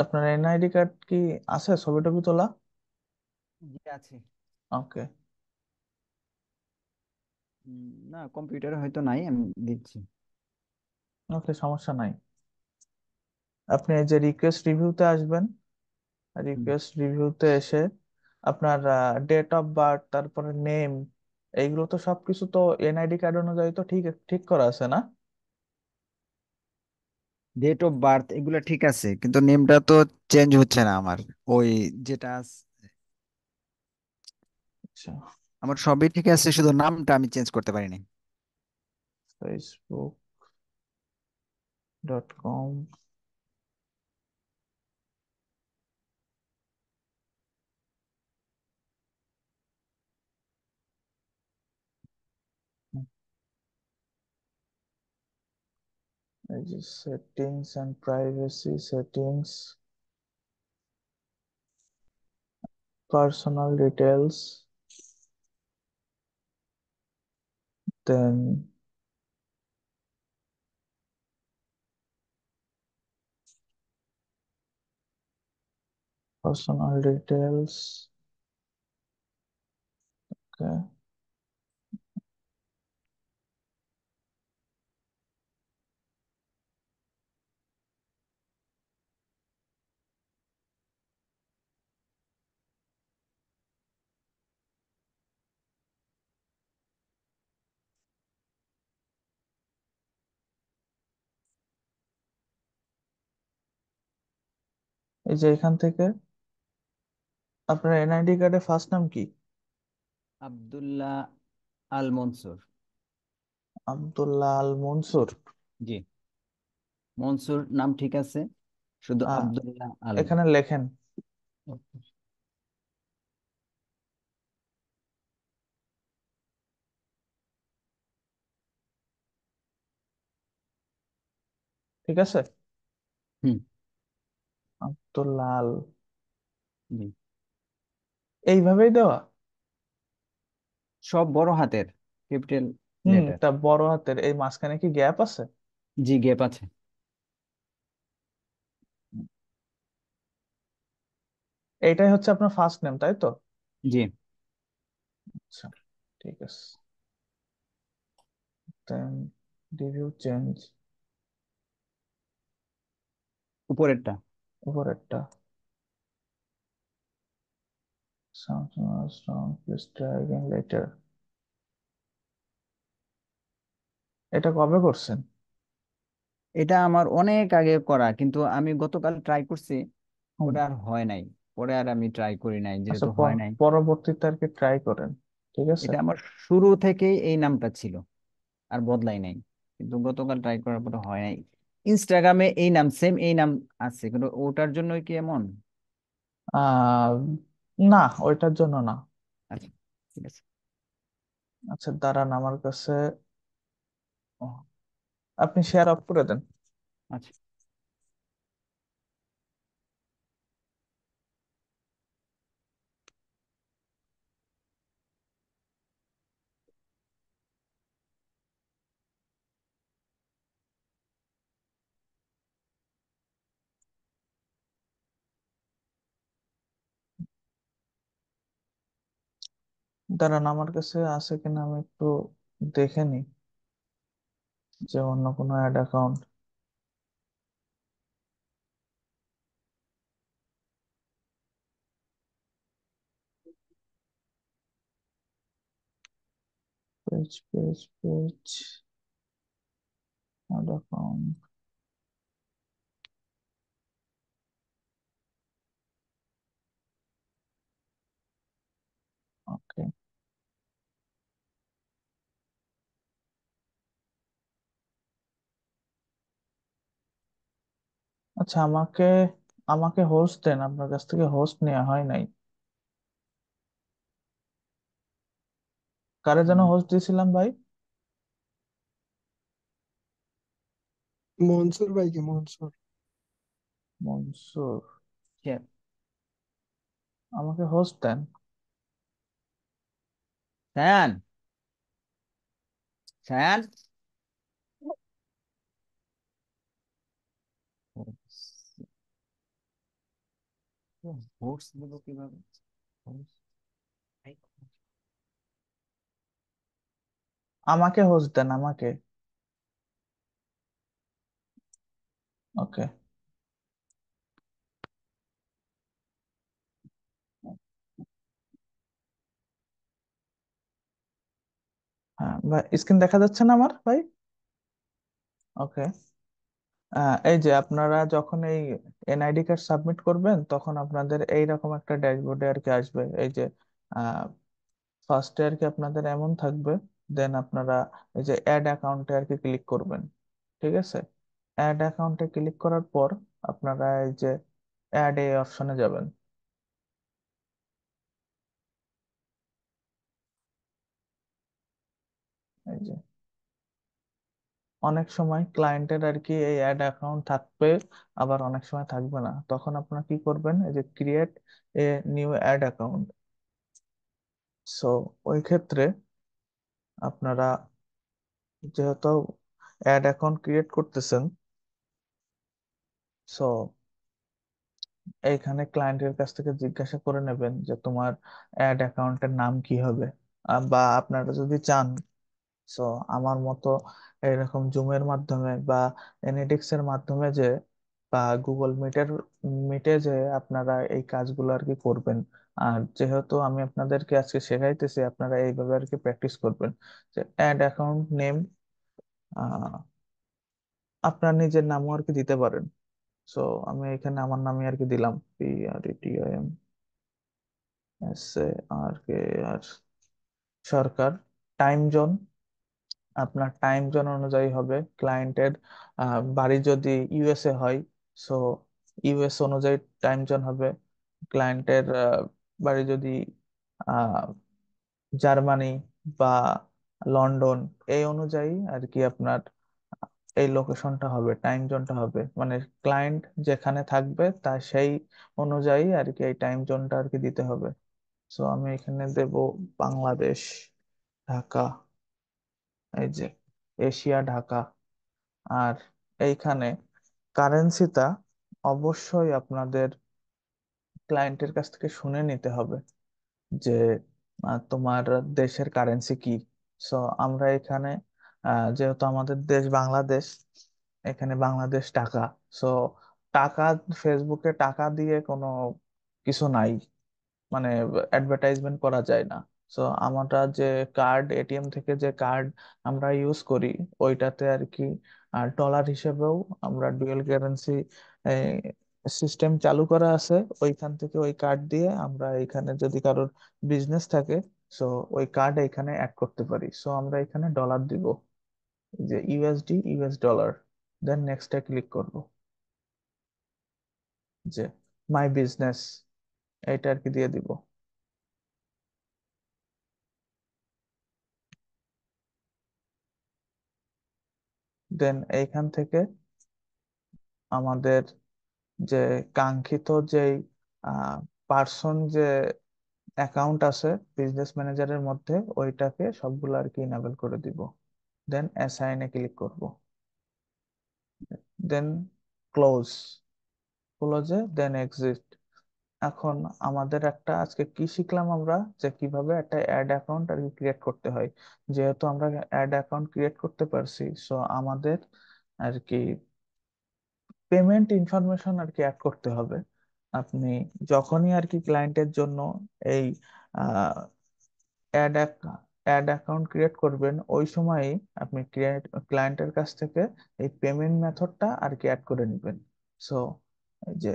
A: আপনার এনআইডি কার্ড কি আছে ছবি টবি তোলা জি আছে ওকে না কম্পিউটারে হয়তো নাই আমি দিচ্ছি ওকে সমস্যা নাই আপনি যে রিকোয়েস্ট রিভিউতে আসবেন রিকোয়েস্ট রিভিউতে এসে আপনার ডেট অফ বার্থ তারপরে নেম এইগুলো তো সবকিছু তো এনআইডি কার্ড অনুযায়ী তো ঠিক ঠিক করা আছে না
B: ডেট অফ বার্থ এগুলো ঠিক আছে কিন্তু নেমটা তো চেঞ্জ হচ্ছে না আমার ওই যেটা আচ্ছা
A: আমার সবই ঠিক আছে শুধু নামটা আমি চেঞ্জ করতে পারিনি Facebook dot com just settings and privacy settings personal details then personal details okay এই যে এখান থেকে আপনার এনআইডি কার্ডে ফার্স্ট নাম কি আব্দুল্লাহ আল মনসুর আব্দুল্লাহ আল মনসুর জি মনসুর নাম ঠিক আছে শুধু হ্যাঁ আব্দুল্লাহ আল এখানে লেখেন ঠিক আছে তো লাল এইভাবেই দেওয়া সব বড় হাতের ক্যাপিটাল হুম লেটার তা বড় হাতের এই মাঝখানে কি গ্যাপ আছে জি গ্যাপ আছে এইটাই হচ্ছে আপনার ফার্স্ট নেম তাই তো জি আচ্ছা ঠিক আছে দেন ডিভিউ চেঞ্জ উপরেরটা উপরেরটা something was wrong please try again later এটা কবে করছেন এটা আমার অনেক আগে করা কিন্তু আমি গতকাল ট্রাই করছি ওটা আর হয় নাই পরে আর আমি ট্রাই করি নাই আচ্ছা, যেহেতু হয় নাই পরবর্তীতে আর ট্রাই করেন ঠিক আছে এটা আমার শুরু থেকেই এই নামটা ছিল আর বদলাই নাই কিন্তু গতকাল ট্রাই করার পরে হয় নাই ইনস্টাগ্রামে এই নাম সেম এই নাম আছে কিন্তু ওটার জন্য কি এমন আহ না ওইটার জন্য না আচ্ছা ঠিক আছে আচ্ছা দাঁড়ান আমার কাছে ও, আপনি শেয়ার অফ করে দেন আচ্ছা দাঁড়ান আমার কাছে আছে কিনা আমি একটু দেখে নিই যে অন্য কোনো ad account page page page ad account okay আচ্ছা আমাকে আমাকে হোস্ট দেন আপনার কাছ থেকে হোস্ট নেওয়া হয় নাই কারে যেন হোস্ট দিয়েছিলাম ভাই মনসুর ভাই কি মনসুর মনসুর কেন আমাকে হোস্ট দেন সায়ান সায়ান দেবো কিভাবে আমাকে হোস্ট দেন আমাকে ওকে হ্যাঁ স্ক্রিন দেখা যাচ্ছে না আমার ভাই ওকে আহ, এই যে আপনারা যখন এই এনআইডি কার্ড সাবমিট করবেন তখন আপনাদের এইরকম একটা ড্যাশবোর্ডে আর কি আসবে এই যে আহ ফার্স্টে আর কি আপনাদের এমন থাকবে দেন আপনারা এই যে অ্যাড অ্যাকাউন্টে আর কি ক্লিক করবেন ঠিক আছে অ্যাড অ্যাকাউন্টে ক্লিক করার পর আপনারা এই যে অ্যাড এ অপশনে যাবেন অনেক সময় ক্লায়েন্টের আর কি এই অ্যাড অ্যাকাউন্ট থাকবে আবার অনেক সময় থাকবে না তখন আপনারা কি করবেন এই যে create a new ad account so ওই ক্ষেত্রে আপনারা যেহেতু অ্যাড অ্যাকাউন্ট ক্রিয়েট করতেছেন সো এইখানে ক্লায়েন্টের কাছ থেকে জিজ্ঞাসা করে নেবেন যে তোমার অ্যাড অ্যাকাউন্টের নাম কি হবে বা আপনারা যদি চান সো আমার মতো এরকম জুমের মাধ্যমে বা এনিডিক্স এর মাধ্যমে যে বা গুগল মিটের মিটে যে আপনারা এই কাজগুলো আর কি করবেন আর যেহেতু আমি আপনাদেরকে আজকে শেখাইতেছি আপনারা এইভাবে আর কি প্র্যাকটিস করবেন যে অ্যাড অ্যাকাউন্ট নেম আপনার নিজের নামও আর কি দিতে পারেন সো আমি এখানে আমার নামে আর কি দিলাম P R T M S A R K R Sarkar time zone আপনার টাইম জোন অনুযায়ী হবে ক্লায়েন্টের বাড়ি যদি ইউএসএ হয় সো ইউএস অনুযায়ী টাইম জোন হবে ক্লায়েন্টের বাড়ি যদি জার্মানি বা লন্ডন এই অনুযায়ী আর কি আপনার এই লোকেশনটা হবে টাইম জোনটা হবে মানে ক্লায়েন্ট যেখানে থাকবে তা সেই অনুযায়ী আর কি এই টাইম জোনটা আর কি দিতে হবে সো আমি এখানে দেব বাংলাদেশ ঢাকা এই যে এশিয়া ঢাকা আর এইখানে কারেন্সিটা অবশ্যই আপনাদের ক্লায়েন্টের কাছ থেকে শুনে নিতে হবে যে তোমার দেশের কারেন্সি কি সো আমরা এখানে যেহেতু আমাদের দেশ বাংলাদেশ এখানে বাংলাদেশ টাকা সো টাকা ফেসবুকে টাকা দিয়ে কোনো কিছু নাই মানে অ্যাডভার্টাইজমেন্ট করা যায় না সো আমরা যে কার্ড এটিএম থেকে যে কার্ড আমরা ইউজ করি ওইটাতে আর কি ডলার হিসেবেও আমরা ডুয়েল কারেন্সি সিস্টেম চালু করা আছে ওইখান থেকে ওই কার্ড দিয়ে আমরা এখানে যদি কারোর বিজনেস থাকে সো ওই কার্ড এখানে অ্যাড করতে পারি সো আমরা এখানে ডলার দিব যে ইউএসডি ইউএস ডলার দেন নেক্সটে ক্লিক করব যে মাই বিজনেস এটা আর কি দিয়ে দিব দেন এইখান থেকে আমাদের যে কাঙ্ক্ষিত যে পার্সন যে অ্যাকাউন্ট আছে বিজনেস ম্যানেজারের মধ্যে ওইটাকে সবগুলো আর কি ইনেবল করে দিব দেন অ্যাসাইনে ক্লিক করব দেন ক্লোজ ক্লোজে দেন এক্সিট এখন আমাদের একটা আজকে কি শিখলাম আমরা যে কিভাবে একটা অ্যাড অ্যাকাউন্ট আর কি ক্রিয়েট করতে হয় যেহেতু আমরা অ্যাড অ্যাকাউন্ট ক্রিয়েট করতে পারছি সো আমাদের আর কি পেমেন্ট ইনফরমেশন আর কি অ্যাড করতে হবে আপনি যখনই আর কি ক্লায়েন্টের জন্য এই অ্যাড অ্যাড অ্যাকাউন্ট ক্রিয়েট করবেন ওই সময়ই আপনি ক্রিয়েট ক্লায়েন্টের কাছ থেকে এই পেমেন্ট মেথডটা আর কি অ্যাড করে নেবেন সো যে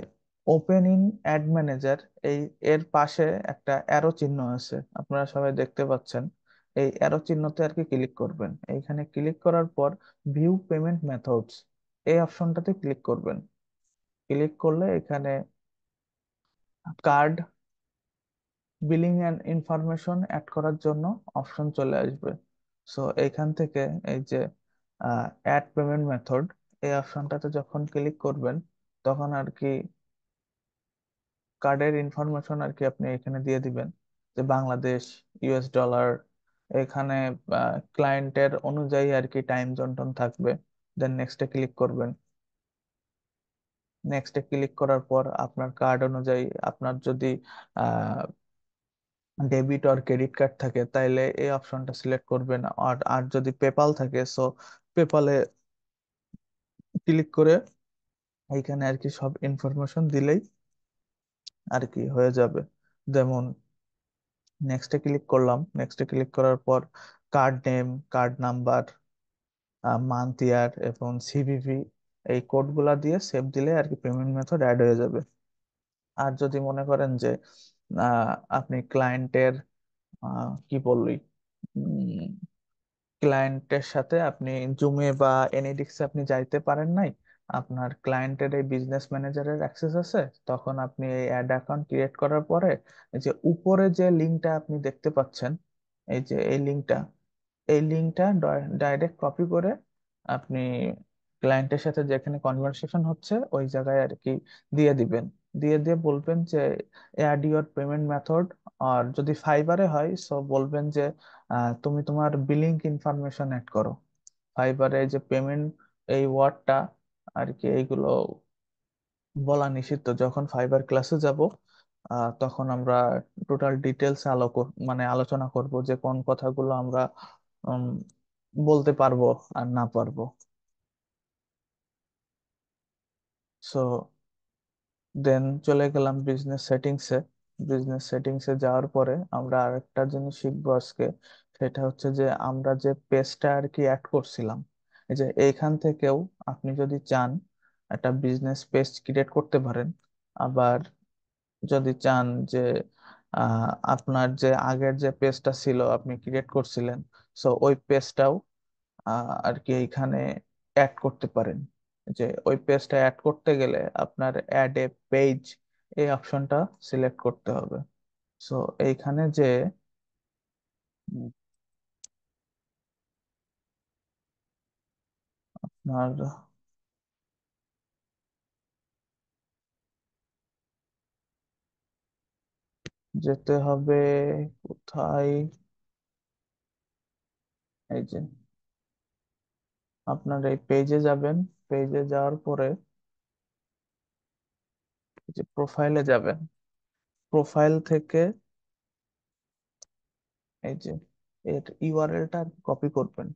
A: ওপেন ইন অ্যাড ম্যানেজার এই এর পাশে একটা অ্যারো চিহ্ন আছে আপনারা সবাই দেখতে পাচ্ছেন এই অ্যারো চিহ্নতে আর কি ক্লিক করবেন এইখানে ক্লিক করার পর ভিউ পেমেন্ট মেথডস এই অপশনটাতে ক্লিক করবেন ক্লিক করলে এখানে card billing and information ad করার জন্য অপশন চলে আসবে সো এইখান থেকে এই যে অ্যাড পেমেন্ট মেথড এই অপশনটাতে যখন ক্লিক করবেন তখন আর কি কার্ডের ইনফরমেশন আর কি আপনি এখানে দিয়ে দিবেন যে বাংলাদেশ ইউএস ডলার এখানে ক্লায়েন্টের অনুযায়ী আর কি টাইম জোন থাকবে দেন নেক্সটে ক্লিক করবেন নেক্সটে ক্লিক করার পর আপনার কার্ড অনুযায়ী আপনার যদি ডেবিট আর ক্রেডিট কার্ড থাকে তাইলে এই অপশনটা সিলেক্ট করবেন আর আর যদি পেপাল থাকে সো পেপালে ক্লিক করে এইখানে আর কি সব ইনফরমেশন দিলেই আর কি হয়ে যাবে যেমন নেক্সটে ক্লিক করলাম নেক্সটে ক্লিক করার পর card name card number month year এবং সিভিভি এই কোডগুলো দিয়ে সেভ দিলে আর কি পেমেন্ট মেথড অ্যাড হয়ে যাবে আর যদি মনে করেন যে আপনি ক্লায়েন্টের কি বললি ক্লায়েন্টের সাথে আপনি জুমে বা এনএডিক্সে আপনি যাইতে পারেন নাই আপনার ক্লায়েন্টের এই বিজনেস ম্যানেজারের অ্যাক্সেস আছে তখন আপনি এই অ্যাড অ্যাকাউন্ট ক্রিয়েট করার পরে এই যে উপরে যে লিঙ্কটা আপনি দেখতে পাচ্ছেন এই যে এই লিঙ্কটা এই লিঙ্কটা ডাইরেক্ট কপি করে আপনি ক্লায়েন্টের সাথে যেখানে কনভারসেশন হচ্ছে ওই জায়গায় আর কি দিয়ে দিবেন দিয়ে দিয়ে বলবেন যে অ্যাড ইউর পেমেন্ট মেথড আর যদি ফাইবারে হয় সো বলবেন যে তুমি তোমার বিলিং ইনফরমেশন অ্যাড করো ফাইবারে যে পেমেন্ট এই ওয়ার্ডটা আর কি এইগুলো বলা নিষিদ্ধ যখন ফাইবার ক্লাসে যাব আহ, তখন আমরা টোটাল ডিটেলস আলো কর- মানে আলোচনা করব যে কোন কথাগুলো আমরা উম, বলতে পারবো আর না পারবো সো দেন চলে গেলাম বিজনেস সেটিংসে বিজনেস সেটিংসে যাওয়ার পরে আমরা আরেকটা জিনিস শিখবো আজকে সেটা হচ্ছে যে আমরা যে পেজটা আর কি অ্যাড করছিলাম এই যে এইখান থেকেও আপনি যদি চান একটা বিজনেস পেজ ক্রিয়েট করতে পারেন আবার যদি চান যে আপনার যে আগের যে পেজটা ছিল আপনি ক্রিয়েট করছিলেন সো ওই পেজটাও আর কি এইখানে অ্যাড করতে পারেন যে ওই পেজটা অ্যাড করতে গেলে আপনার অ্যাড এ পেজ এই অপশনটা সিলেক্ট করতে হবে সো এইখানে যে আর যেতে হবে কোথায় এই যে আপনার এই পেজে যাবেন পেজে যাওয়ার পরে যে প্রোফাইলে যাবেন প্রোফাইল থেকে এই যে এর ইউআরএলটা কপি করবেন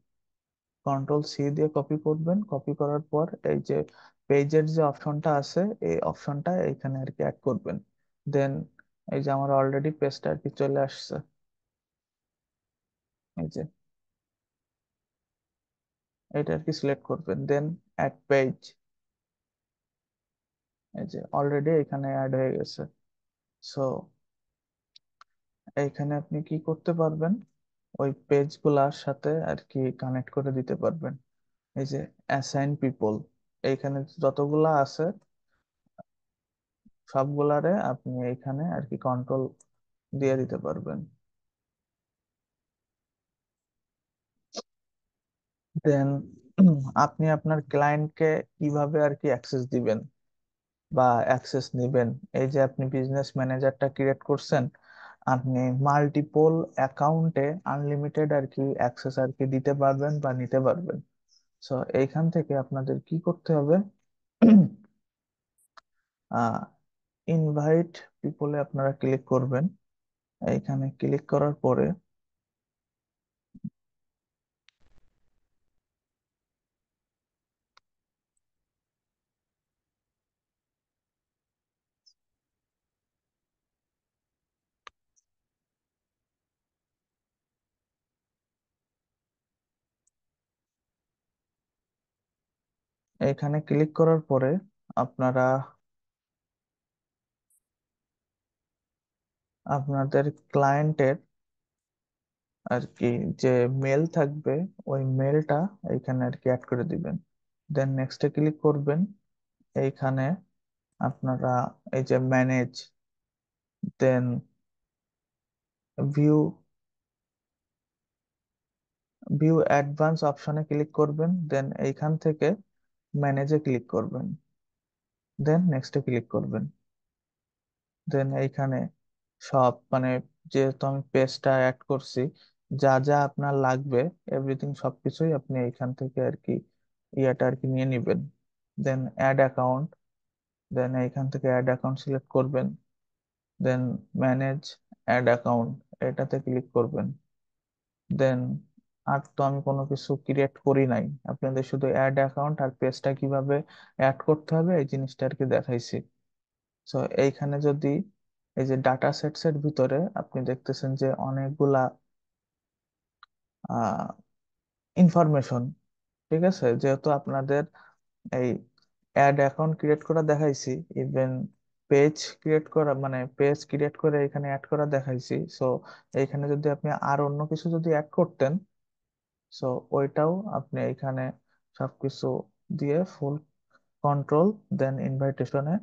A: কন্ট্রোল সি দিয়ে কপি করবেন কপি করার পর এই যে পেজের যে অপশনটা আছে এই অপশনটা এখানে আর কি অ্যাড করবেন দেন এই যে আমার অলরেডি পেজটা আর কি চলে আসছে এই যে এটা আর কি সিলেক্ট করবেন দেন অ্যাড পেজ এই যে অলরেডি এখানে অ্যাড হয়ে গেছে সো এইখানে আপনি কি করতে পারবেন ওই পেজগুলার সাথে আর কি কানেক্ট করে দিতে পারবেন এই যে অ্যাসাইন পিপল এইখানে যতগুলা আছে সবগুলারে আপনি এখানে আর কি কন্ট্রোল দিয়ে দিতে পারবেন দেন আপনি আপনার ক্লায়েন্টকে কিভাবে আর কি অ্যাক্সেস দিবেন বা অ্যাক্সেস নেবেন এই যে আপনি বিজনেস ম্যানেজারটা ক্রিয়েট করছেন আপনি মাল্টিপল অ্যাকাউন্টে আনলিমিটেড আর কি অ্যাক্সেস আর কি দিতে পারবেন বা নিতে পারবেন সো এইখান থেকে আপনাদের কি করতে হবে ইনভাইট পিপলে আপনারা ক্লিক করবেন এইখানে ক্লিক করার পরে এখানে ক্লিক করার পরে আপনারা আপনাদের ক্লায়েন্টের আর কি যে মেল থাকবে ওই মেলটা এখানে আর কি অ্যাড করে দিবেন দেন নেক্সটে ক্লিক করবেন এইখানে আপনারা এই যে manage then view view advance অপশনে ক্লিক করবেন দেন এইখান থেকে ম্যানেজে ক্লিক করবেন দেন নেক্সটে ক্লিক করবেন দেন এইখানে সব মানে যেহেতু আমি পেজটা অ্যাড করছি যা যা আপনার লাগবে এভরিথিং কিছুই আপনি এইখান থেকে আর কি ইয়াটা আর কি নিয়ে নেবেন দেন অ্যাড অ্যাকাউন্ট দেন এইখান থেকে অ্যাড অ্যাকাউন্ট সিলেক্ট করবেন দেন ম্যানেজ অ্যাড অ্যাকাউন্ট এটাতে ক্লিক করবেন দেন আর তো আমি কোনো কিছু ক্রিয়েট করি নাই আপনাদের শুধু অ্যাড অ্যাকাউন্ট আর পেজটা কিভাবে অ্যাড করতে হবে এই জিনিসটা আর কি দেখাইছি সো এইখানে যদি এই যে ডাটা সেটস এর ভিতরে আপনি দেখতেছেন যে অনেকগুলা ইনফরমেশন ঠিক আছে যেহেতু আপনাদের এই অ্যাড অ্যাকাউন্ট ক্রিয়েট করা দেখাইছি ইভেন পেজ ক্রিয়েট করা মানে পেজ ক্রিয়েট করে এখানে অ্যাড করা দেখাইছি সো এইখানে যদি আপনি আর অন্য কিছু যদি অ্যাড করতেন সো ওইটাও আপনি এখানে সবকিছু দিয়ে ফুল কন্ট্রোল দেন ইনভাইটেশনে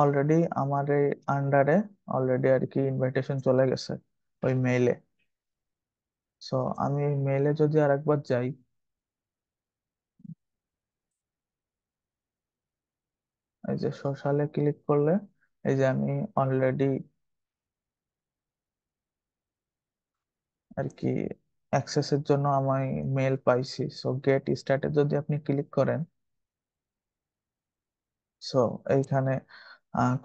A: অলরেডি আমার এই আন্ডারে অলরেডি আর কি ইনভাইটেশন চলে গেছে ওই মেইলে সো আমি মেইলে যদি আর একবার যাই এই যে সোশ্যালে ক্লিক করলে এই যে আমি অলরেডি আর কি অ্যাক্সেসের জন্য আমি মেল পাইছি সো গেট স্টার্টে যদি আপনি ক্লিক করেন সো এইখানে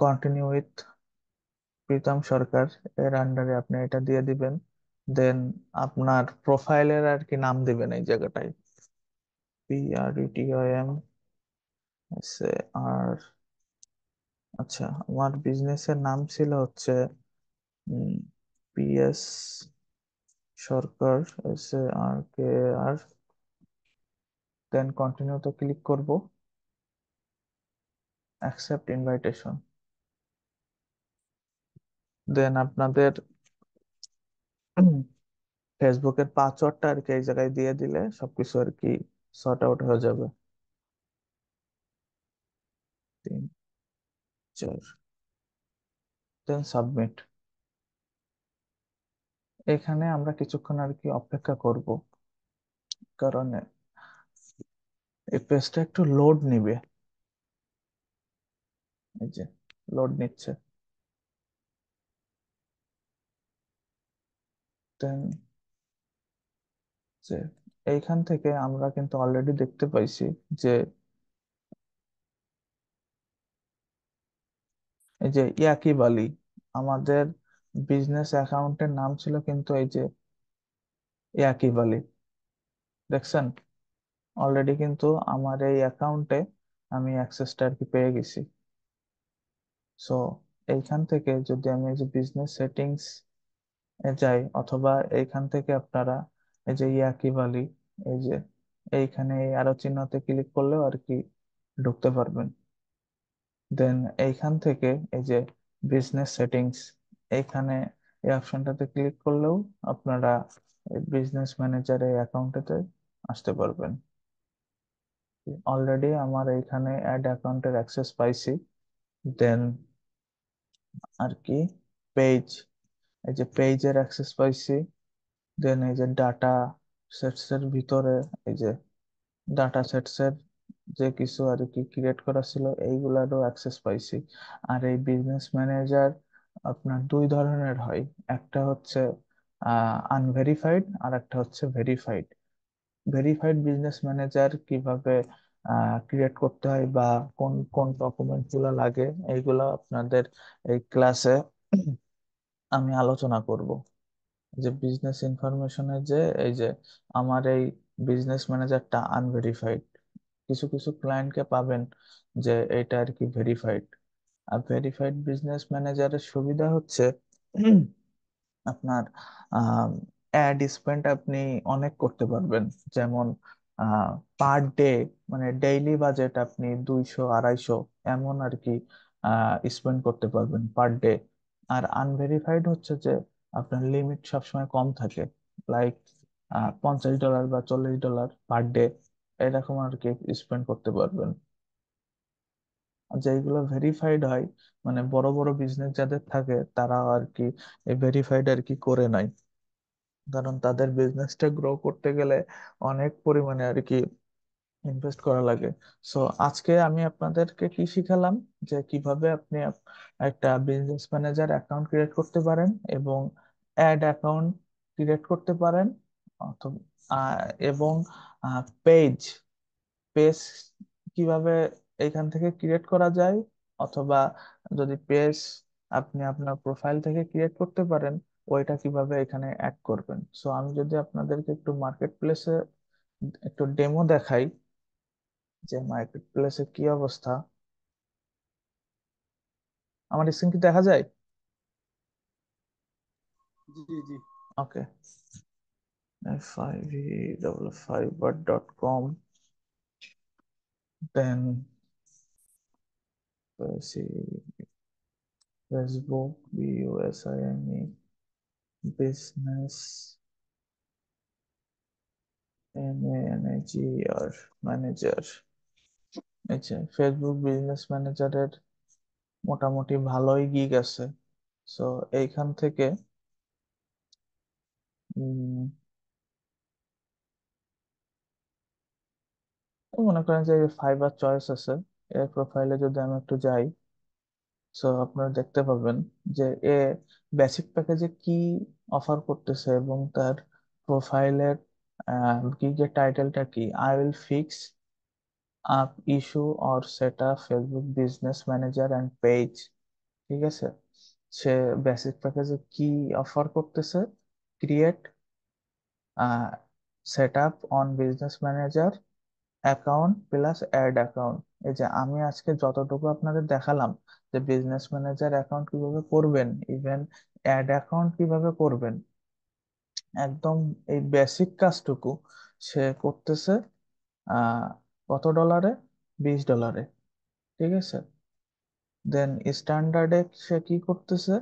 A: কন্টিনিউ উইথ প্রীতম সরকার এর আন্ডারে আপনি এটা দিয়ে দিবেন দেন আপনার প্রোফাইলের আর কি নাম দিবেন এই জায়গাটায় পি আর e আচ্ছা আমার বিজনেসের নাম ছিল হচ্ছে পিএস সরকার এস আর কে আর দেন কন্টিনিউতে ক্লিক করব অ্যাকসেপ্ট ইনভাইটেশন দেন আপনাদের ফেসবুকের পাসওয়ার্ডটা আর কি এই জায়গায় দিয়ে দিলে সবকিছু আর কি সর্ট আউট হয়ে যাবে চার দেন সাবমিট এখানে আমরা কিছুক্ষণ আর কি অপেক্ষা করব কারণ এই পেজটা একটু লোড নিবে এই যে লোড নিচ্ছে যে এইখান থেকে আমরা কিন্তু অলরেডি দেখতে পাইছি যে এই যে ইয়াকি বালি আমাদের বিজনেস অ্যাকাউন্টের নাম ছিল কিন্তু এই যে ইয়াকি বালি দেখছেন অলরেডি কিন্তু আমার এই অ্যাকাউন্টে আমি অ্যাক্সেসটা আর কি পেয়ে গেছি সো এইখান থেকে যদি আমি এই যে বিজনেস সেটিংস এ যাই অথবা এইখান থেকে আপনারা এই যে ইয়াকি বালি এই যে এইখানে আরো চিহ্নতে ক্লিক করলেও আর কি ঢুকতে পারবেন দেন এইখান থেকে এই যে বিজনেস সেটিংস এখানে এই অপশনটাতে ক্লিক করলেও আপনারা বিজনেস ম্যানেজারের অ্যাকাউন্টেতে আসতে পারবেন অলরেডি আমার এইখানে অ্যাড অ্যাকাউন্টের অ্যাক্সেস পাইছি দেন আর কি পেজ এই যে পেজের অ্যাক্সেস পাইছি দেন এই যে ডাটা সেটসের ভিতরে এই যে ডাটা সেটসের যে কিছু আর কি ক্রিয়েট করা ছিল এইগুলারও অ্যাক্সেস পাইছি আর এই বিজনেস ম্যানেজার আপনার দুই ধরনের হয় একটা হচ্ছে আনভেরিফাইড আর একটা হচ্ছে ভেরিফাইড ভেরিফাইড বিজনেস ম্যানেজার কিভাবে ক্রিয়েট করতে হয় বা কোন কোন গুলো লাগে এইগুলো আপনাদের এই ক্লাসে আমি আলোচনা করব যে বিজনেস ইনফরমেশনের যে এই যে আমার এই বিজনেস ম্যানেজারটা আনভেরিফাইড কিছু কিছু ক্লায়েন্টকে পাবেন যে এটা আর কি ভেরিফাইড আর ভেরিফাইড বিজনেস ম্যানেজারের সুবিধা হচ্ছে আপনার অ্যাড স্পেন্ড আপনি অনেক করতে পারবেন যেমন পার ডে মানে ডেইলি বাজেট আপনি দুইশো আড়াইশো এমন আর কি স্পেন্ড করতে পারবেন পার ডে আর আনভেরিফাইড হচ্ছে যে আপনার লিমিট সবসময় কম থাকে লাইক পঞ্চাশ ডলার বা চল্লিশ ডলার পার ডে এরকম আর কি স্পেন্ড করতে পারবেন যেগুলো ভেরিফাইড হয় মানে বড় বড় বিজনেস যাদের থাকে তারা আর কি এই ভেরিফাইড আর কি করে নাই কারণ তাদের বিজনেসটা গ্রো করতে গেলে অনেক পরিমাণে আর কি ইনভেস্ট করা লাগে সো আজকে আমি আপনাদেরকে কি শিখালাম যে কিভাবে আপনি একটা বিজনেস ম্যানেজার অ্যাকাউন্ট ক্রিয়েট করতে পারেন এবং অ্যাড অ্যাকাউন্ট ক্রিয়েট করতে পারেন অথবা এবং পেজ পেজ কিভাবে এইখান থেকে ক্রিয়েট করা যায় অথবা যদি পেজ আপনি আপনার প্রোফাইল থেকে ক্রিয়েট করতে পারেন ওইটা কিভাবে এখানে অ্যাড করবেন সো আমি যদি আপনাদেরকে একটু মার্কেট প্লেসে একটু ডেমো দেখাই যে মার্কেট প্লেসে কি অবস্থা আমার স্ক্রিন কি দেখা যায় জি জি okay five e double then c'est Facebook, BUSIME, Business manager manager আচ্ছা ফেসবুক বিজনেস ম্যানেজারের মোটামুটি ভালোই গিগ আছে সো এইখান থেকে মনে করেন যে ফাইবার চয়েস আছে এর প্রোফাইলে যদি আমি একটু যাই সো আপনারা দেখতে পাবেন যে এ বেসিক প্যাকেজে কি অফার করতেছে এবং তার প্রোফাইলের গিগের টাইটেলটা কি I will fix up issue or set up Facebook business manager and page ঠিক আছে সে বেসিক প্যাকেজে কি অফার করতেছে create set up on business manager account plus ad account এই যে আমি আজকে যতটুকু আপনাদের দেখালাম যে বিজনেস ম্যানেজার অ্যাকাউন্ট কিভাবে করবেন ইভেন অ্যাড অ্যাকাউন্ট কিভাবে করবেন একদম এই বেসিক কাজটুকু সে করতেছে কত ডলারে বিশ ডলারে ঠিক আছে দেন স্ট্যান্ডার্ডে সে কি করতেছে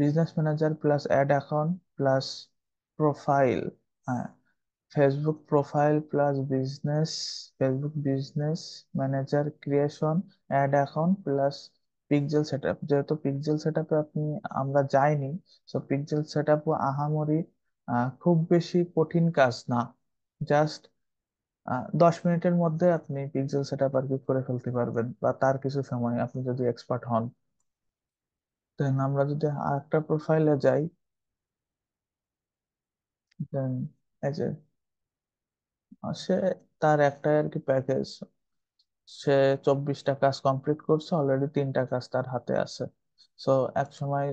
A: business manager plus ad account plus profile হ্যাঁ Facebook profile plus business Facebook business manager creation ad account plus pixel set up যেহেতু পিকজেল সেট আপে আপনি আমরা যাইনি সো পিকজেল সেট আপ আহামরি খুব বেশি কঠিন কাজ না জাস্ট দশ মিনিটের মধ্যে আপনি পিকজেল সেট আপ আর কি করে ফেলতে পারবেন বা তার কিছু সময় আপনি যদি এক্সপার্ট হন দেন আমরা যদি আরেকটা প্রোফাইলে যাই দেন এই যে সে তার একটাই আর কি প্যাকেজ সে চব্বিশটা কাজ কমপ্লিট করছে অলরেডি তিনটা কাজ তার হাতে আছে সো এক সময়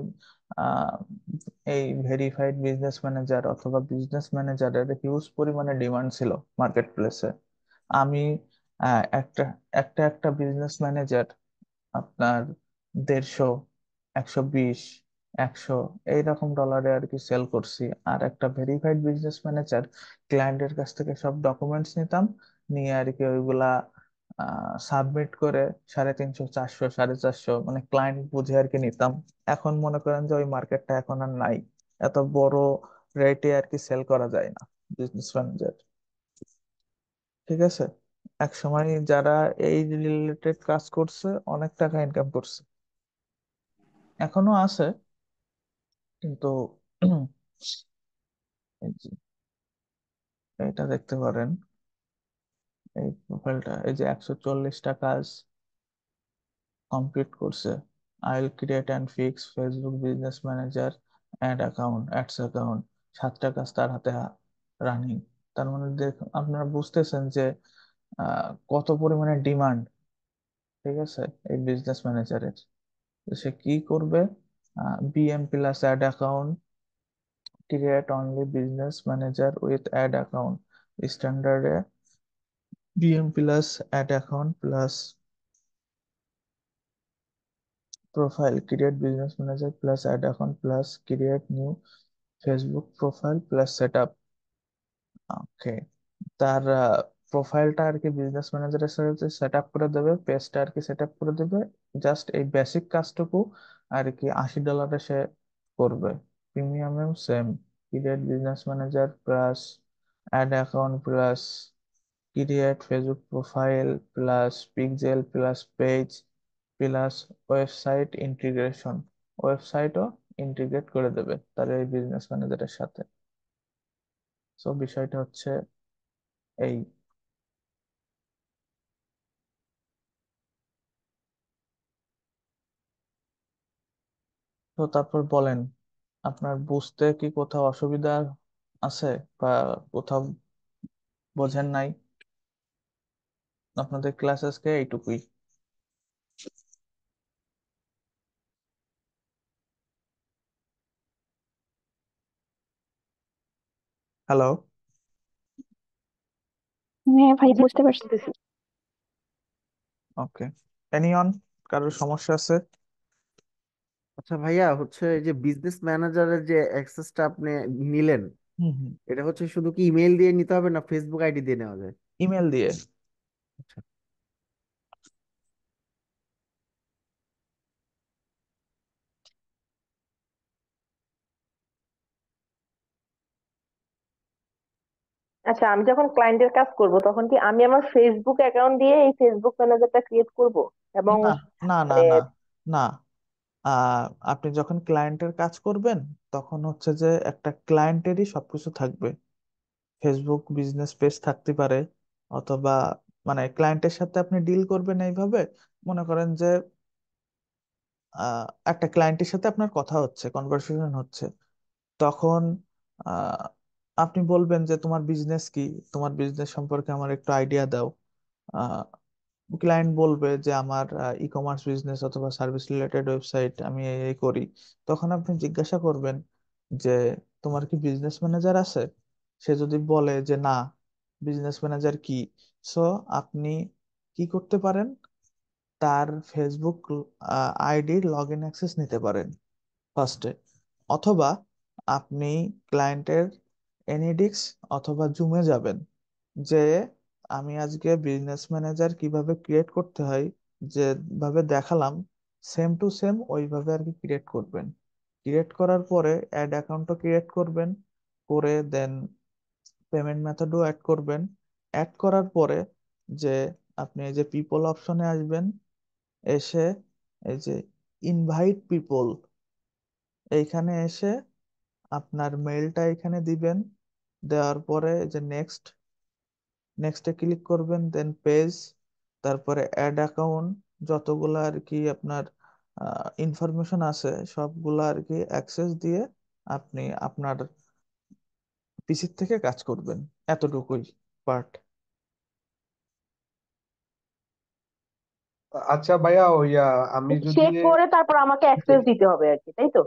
A: এই ভেরিফাইড বিজনেস ম্যানেজার অথবা বিজনেস ম্যানেজারের হিউজ পরিমাণে ডিমান্ড ছিল মার্কেট প্লেসে আমি একটা একটা একটা বিজনেস ম্যানেজার আপনার দেড়শো একশো বিশ একশো এইরকম ডলারে আর কি সেল করছি আর একটা ভেরিফাইড বিজনেস ম্যানেজার ক্লায়েন্টের কাছ থেকে সব ডকুমেন্টস নিতাম নিয়ে আর কি ওইগুলা সাবমিট করে সাড়ে তিনশো চারশো সাড়ে চারশো মানে ক্লায়েন্ট বুঝে আর কি নিতাম এখন মনে করেন যে ওই মার্কেটটা এখন আর নাই এত বড় রেটে আর কি সেল করা যায় না বিজনেস ম্যানেজার ঠিক আছে এক সময় যারা এই রিলেটেড কাজ করছে অনেক টাকা ইনকাম করছে এখনো আছে কিন্তু এটা দেখতে পারেন এই প্রোফাইলটা এই যে একশো চল্লিশটা কাজ কমপ্লিট করছে I'll create and fix Facebook business manager ad account ads account সাতটা কাজ তার হাতে রানিং তার মানে দেখ আপনারা বুঝতেছেন যে কত পরিমাণে ডিমান্ড ঠিক আছে এই বিজনেস ম্যানেজারের সে কি করবে uh, BM plus ad account create only business manager with ad account standard BM plus ad account plus profile create business manager plus ad account plus create new Facebook profile plus setup okay তার প্রোফাইলটা আর কি বিজনেস ম্যানেজারের সাথে সেট আপ করে দেবে পেজটা আর কি সেট আপ করে দেবে জাস্ট এই বেসিক কাজটুকু আর কি আশি ডলারে সে করবে প্রিমিয়ামেও same create business manager plus ad account plus create Facebook profile plus pixel plus page plus website integration ওয়েবসাইটও ইন্টিগ্রেট করে দেবে তার এই বিজনেস ম্যানেজারের সাথে সো বিষয়টা হচ্ছে এই তো তারপর বলেন আপনার বুঝতে কি কোথাও অসুবিধা আছে বা কোথাও বোঝেন নাই আপনাদের ক্লাস আজকে এইটুকুই
B: হ্যালো হ্যাঁ ভাই বুঝতে পারছি
A: ওকে এনিওয়ান কারোর সমস্যা আছে আচ্ছা ভাইয়া হচ্ছে যে বিজনেস ম্যানেজারের যে অ্যাক্সেসটা আপনি নিলেন হুম হুম এটা হচ্ছে শুধু কি ইমেল দিয়ে নিতে হবে না ফেসবুক আইডি দিয়ে নেওয়া যায় ইমেল দিয়ে আচ্ছা আচ্ছা আমি যখন ক্লায়েন্টের কাজ করব তখন কি আমি আমার ফেসবুক অ্যাকাউন্ট দিয়ে এই ফেসবুক ম্যানেজারটা ক্রিয়েট করব এবং না না মানে না না আহ আপনি যখন ক্লায়েন্টের কাজ করবেন তখন হচ্ছে যে একটা ক্লায়েন্টেরই সবকিছু থাকবে ফেসবুক বিজনেস পেজ থাকতে পারে অথবা মানে ক্লায়েন্টের সাথে আপনি ডিল করবেন এইভাবে মনে করেন যে একটা ক্লায়েন্টের সাথে আপনার কথা হচ্ছে কনভারসেশন হচ্ছে তখন আপনি বলবেন যে তোমার বিজনেস কি তোমার বিজনেস সম্পর্কে আমার একটু আইডিয়া দাও আহ, ক্লায়েন্ট বলবে যে আমার ই কমার্স বিজনেস অথবা সার্ভিস রিলেটেড ওয়েবসাইট আমি এই করি তখন আপনি জিজ্ঞাসা করবেন যে তোমার কি বিজনেস ম্যানেজার আছে সে যদি বলে যে না বিজনেস ম্যানেজার কি সো আপনি কি করতে পারেন তার ফেসবুক আইডির লগ ইন অ্যাক্সেস নিতে পারেন ফার্স্টে অথবা আপনি ক্লায়েন্টের এনিডিক্স অথবা জুমে যাবেন যে আমি আজকে বিজনেস ম্যানেজার কিভাবে ক্রিয়েট করতে হয় যেভাবে দেখালাম সেম টু সেম ওইভাবে আর কি ক্রিয়েট করবেন ক্রিয়েট করার পরে অ্যাড অ্যাকাউন্টও ক্রিয়েট করবেন করে দেন পেমেন্ট মেথডও অ্যাড করবেন অ্যাড করার পরে যে আপনি এই যে পিপল অপশনে আসবেন এসে এই যে ইনভাইট পিপল এইখানে এসে আপনার মেলটা এখানে দিবেন দেওয়ার পরে যে নেক্সট নেক্সটে ক্লিক করবেন দেন পেজ তারপরে অ্যাড অ্যাকাউন্ট যতগুলো আর কি আপনার ইনফরমেশন আছে সবগুলো আর কি অ্যাক্সেস দিয়ে আপনি আপনার
B: পিসির থেকে কাজ করবেন এতটুকুই পার্ট আচ্ছা ভাইয়া ওই আমি যদি চেক করে তারপর আমাকে অ্যাক্সেস দিতে হবে আর কি তাই তো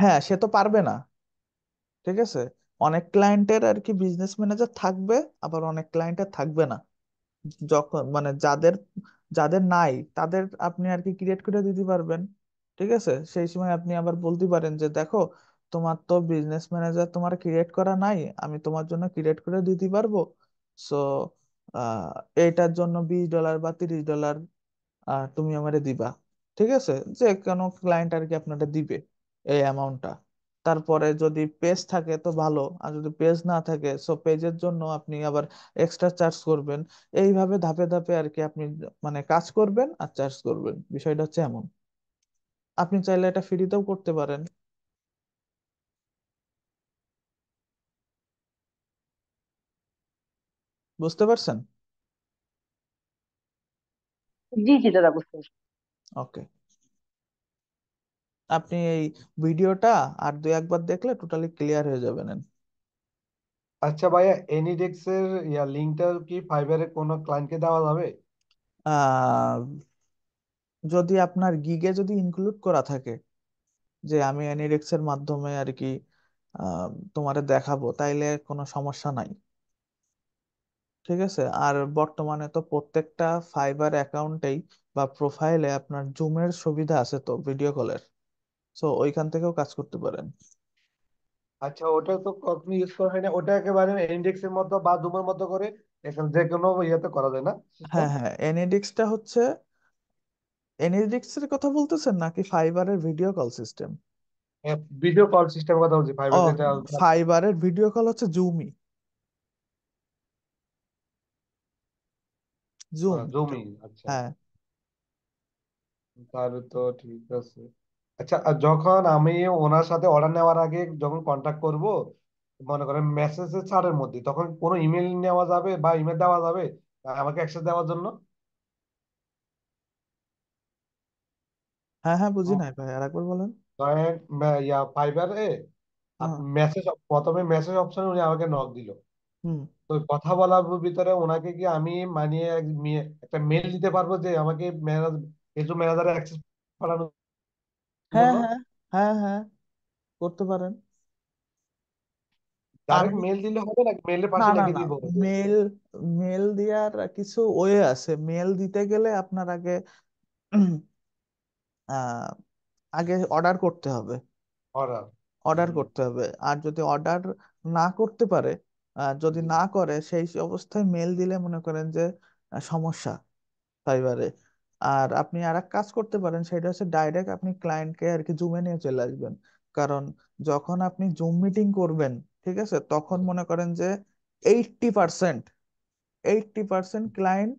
B: হ্যাঁ সে তো পারবে না ঠিক আছে
A: অনেক ক্লায়েন্টের আর কি বিজনেস ম্যানেজার থাকবে আবার অনেক ক্লায়েন্টের থাকবে না যখন মানে যাদের যাদের নাই তাদের আপনি আর কি ক্রিয়েট করে দিতে পারবেন ঠিক আছে সেই সময় আপনি আবার বলতে পারেন যে দেখো তোমার তো বিজনেস ম্যানেজার তোমার ক্রিয়েট করা নাই আমি তোমার জন্য ক্রিয়েট করে দিতে পারবো সো এটার জন্য বিশ ডলার বা তিরিশ ডলার তুমি আমারে দিবা ঠিক আছে যে কোনো ক্লায়েন্ট আর কি আপনারা দিবে এই অ্যামাউন্টটা তারপরে যদি পেজ থাকে তো ভালো আর যদি পেজ না থাকে সো পেজের জন্য আপনি আবার এক্সট্রা চার্জ করবেন এইভাবে ধাপে ধাপে আর কি আপনি মানে কাজ করবেন আর চার্জ করবেন বিষয়টা হচ্ছে এমন আপনি চাইলে এটা ফ্রিতেও করতে পারেন বুঝতে পারছেন
B: জি জি দাদা বুঝতে পারছি ওকে আপনি এই ভিডিওটা আর দুই একবার দেখলে টোটালি ক্লিয়ার হয়ে যাবেন আচ্ছা ভাইয়া এনিডেক্স এর ইয়া লিংকটা কি ফাইবারের কোনো ক্লায়েন্টকে দেওয়া যাবে যদি আপনার গিগে যদি ইনক্লুড
A: করা থাকে যে আমি এনিডেক্স এর মাধ্যমে আর কি তোমারে দেখাবো তাইলে কোনো সমস্যা নাই ঠিক আছে আর বর্তমানে তো প্রত্যেকটা ফাইবার অ্যাকাউন্টেই বা প্রোফাইলে আপনার জুমের সুবিধা আছে তো ভিডিও কলের সো ওইখান থেকেও কাজ করতে পারেন
B: আচ্ছা ওটা তো কখনো ইউজ করা হয় না ওটা একেবারে ইন্ডেক্সের মতো বা দুমের মতো করে এখানে যে কোনো ইয়েতে করা যায় না
A: হ্যাঁ হ্যাঁ এনএডিক্সটা হচ্ছে এনএডিক্স এর কথা বলতেছেন নাকি ফাইবারের video call system
B: video call system কথা বলছি ফাইবার যেটা
A: ফাইবারের ভিডিও কল হচ্ছে জুমি
B: জুম জুমি আচ্ছা হ্যাঁ তাহলে তো ঠিক আছে আচ্ছা যখন আমি ওনার সাথে অর্ডার নেওয়ার আগে যখন কন্ট্যাক্ট করব মনে করেন মেসেজের ছাড়ের মধ্যে তখন কোনো ইমেল নেওয়া যাবে বা ইমেল দেওয়া যাবে আমাকে অ্যাক্সেস দেওয়ার জন্য হ্যাঁ হ্যাঁ বুঝি নাই ভাই আর একবার বলেন ধরেন মা- ইয়া হ্যাঁ মেসেজ প্রথমে মেসেজ অপশনে উনি আমাকে নক দিল হুম তো কথা বলার ভিতরে ওনাকে কি আমি মানিয়ে এক- মি- একটা মেল দিতে পারবো যে আমাকে ম্যানেজার অ্যাক্সেস পাঠানো হ্যাঁ বলো হ্যাঁ
A: হ্যাঁ হ্যাঁ করতে পারেন আর
B: ডাইরেক্ট মেল দিলে হবে নাকি মেলের না পাশে না লিখে না দিব
A: মেল মেল দেওয়ার কিছু ওয়ে আছে মেল দিতে গেলে আপনার আগে আহ, আগে অর্ডার করতে হবে অর্ডার অর্ডার হুম করতে হবে আর যদি অর্ডার না করতে পারে যদি না করে সেই অবস্থায় মেল দিলে মনে করেন যে সমস্যা সাইবারে আর আপনি আর এক কাজ করতে পারেন সেটা হচ্ছে ডাইরেক্ট আপনি ক্লায়েন্টকে আর কি জুমে নিয়ে চলে আসবেন কারণ যখন আপনি জুম মিটিং করবেন ঠিক আছে তখন মনে করেন যে eighty percent eighty percent client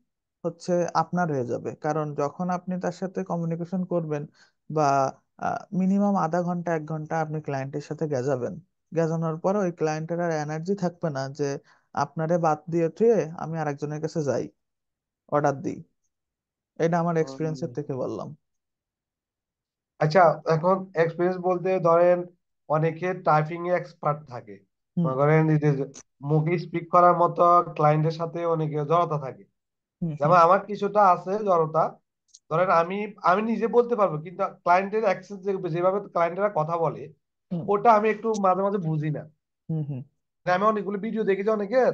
A: হচ্ছে আপনার হয়ে যাবে কারণ যখন আপনি তার সাথে কমিউনিকেশন করবেন বা মিনিমাম আধা ঘন্টা এক ঘন্টা আপনি ক্লায়েন্টের সাথে গেজাবেন গেজানোর পরে ওই ক্লায়েন্টের আর এনার্জি থাকবে না যে আপনারে বাদ দিয়ে থুয়ে আমি আরেকজনের কাছে যাই
B: অর্ডার দিই এটা আমার এক্সপিরিয়েন্সের থেকে বললাম আচ্ছা এখন এক্সপিরিয়েন্স বলতে ধরেন অনেকে টাইপিং এ এক্সপার্ট থাকে মনে করেন মুখে স্পিক করার মতো ক্লায়েন্টের সাথে অনেকে জড়তা থাকে যেমন আমার কিছুটা আছে জড়তা ধরেন আমি আমি নিজে বলতে পারবো কিন্তু ক্লায়েন্টের অ্যাক্সেস যেভাবে ক্লায়েন্টরা কথা বলে ওটা আমি একটু মাঝে মাঝে বুঝি না মানে আমি অনেকগুলো ভিডিও দেখেছি অনেকের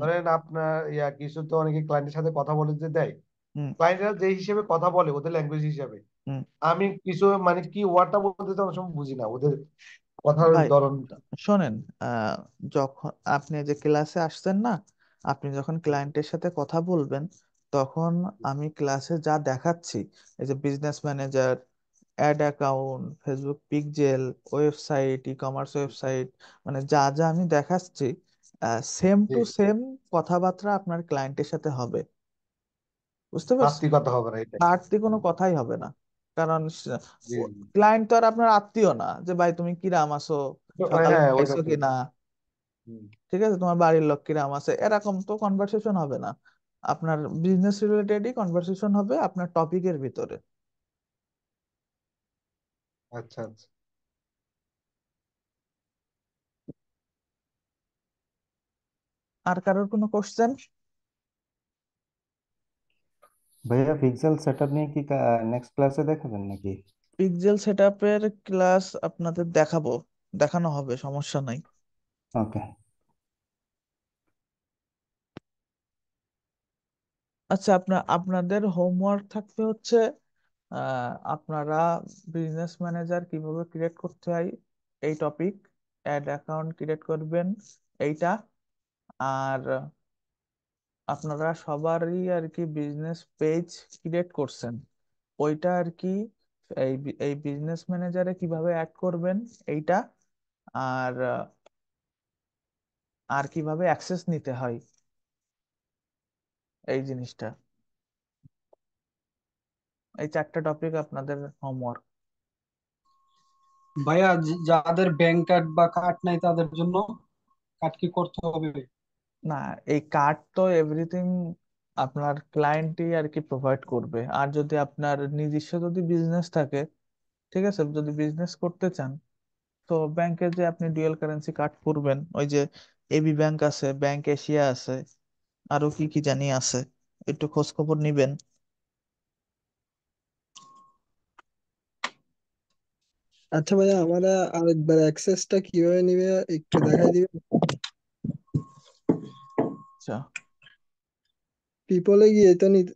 B: ধরেন আপনার ইয়া কিছু তো অনেকে ক্লায়েন্টের সাথে কথা বলে যে দেয় ক্লায়েন্টরা যে হিসেবে কথা বলে ওদের ল্যাঙ্গুয়েজ হিসেবে আমি কিছু মানে কি ওয়ার্ডটা বলতে তো সময় বুঝি না ওদের কথার ধরনটা
A: শোনেন যখন আপনি যে ক্লাসে আসতেন না আপনি যখন ক্লায়েন্টের সাথে কথা বলবেন তখন আমি ক্লাসে যা দেখাচ্ছি এই যে business manager ad account Facebook pixel website e commerce website মানে যা যা আমি দেখাচ্ছি সেম টু সেম কথাবার্তা আপনার ক্লায়েন্টের সাথে হবে বুঝতে পারছি আত্মিকতা হবে না এটাই আত্মীয় কোনো কথাই হবে না কারণ জি ক্লায়েন্ট তো আর আপনার আত্মীয় না যে ভাই তুমি কিরাম আছো তো, সকালে হ্যাঁ ওইটা খাইছো ঠিক কিনা হুম, ঠিক আছে তোমার বাড়ির লোক কিরাম আছে এরকম তো কনভার্সেশন হবে না আপনার বিজনেস রিলেটেডই কনভার্সেশন হবে আপনার টপিকের ভিতরে আচ্ছা আচ্ছা আর কারোর কোনো কোশ্চেন ভাইয়া পিক্সেল সেটআপ নিয়ে কি নেক্সট ক্লাসে দেখাবেন নাকি পিক্সেল সেটআপের ক্লাস আপনাদের দেখাবো দেখানো হবে সমস্যা নাই ওকে আচ্ছা আপনার আপনাদের হোমওয়ার্ক থাকতে হচ্ছে আপনারা বিজনেস ম্যানেজার কিভাবে ক্রিয়েট করতে হয় এই টপিক অ্যাড অ্যাকাউন্ট ক্রিয়েট করবেন এইটা আর আপনারা সবারই আর কি বিজনেস পেজ ক্রিয়েট করছেন ওইটা আর কি এই এই বিজনেস ম্যানেজারে কিভাবে অ্যাড করবেন এইটা আর আর কিভাবে অ্যাক্সেস নিতে হয় এই জিনিসটা এই চারটা টপিক আপনাদের হোমওয়ার্ক
B: ভাইয়া যাদের ব্যাংক কার্ড বা কার্ড নাই তাদের জন্য কার্ড কি করতে হবে
A: না এই কার্ড
B: তো এভরিথিং আপনার
A: ক্লায়েন্টই আর কি প্রোভাইড করবে আর যদি আপনার নিজস্ব যদি বিজনেস থাকে ঠিক আছে যদি বিজনেস করতে চান তো ব্যাংকে যে আপনি ডুয়েল কারেন্সি কার্ড করবেন ওই যে এবি ব্যাংক আছে ব্যাংক এশিয়া আছে আরো কি কি জানি আছে একটু খোঁজ খবর নিবেন আচ্ছা ভাইয়া আমরা আরেকবার অ্যাক্সেসটা কিভাবে নিবে একটু দেখাই দিবেন পিপলে গিয়ে
B: তো নিতে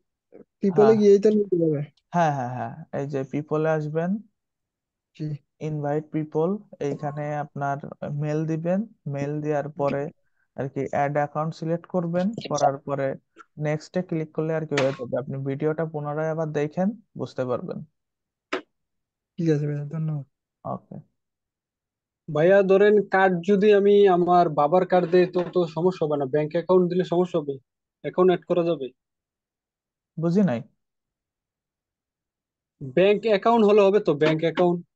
B: পিপলে হ্যাঁ গিয়েই তো নিতে হবে
A: হ্যাঁ হ্যাঁ হ্যাঁ এই যে পিপলে আসবেন জি ইনভাইট পিপল এইখানে আপনার মেল দিবেন মেল দেওয়ার পরে আর কি অ্যাড অ্যাকাউন্ট সিলেক্ট করবেন করার পরে নেক্সটে ক্লিক করলে আর কি হয়ে যাবে আপনি ভিডিওটা পুনরায় আবার দেখেন বুঝতে পারবেন ঠিক আছে
B: ভাইয়া ধন্যবাদ ওকে ভাইয়া ধরেন কার্ড যদি আমি আমার বাবার কার্ড দেই তো তো সমস্যা হবে না ব্যাংক অ্যাকাউন্ট দিলে সমস্যা হবে অ্যাকাউন্ট অ্যাড করা যাবে বুঝি নাই ব্যাংক অ্যাকাউন্ট হলে হবে তো ব্যাংক
A: অ্যাকাউন্ট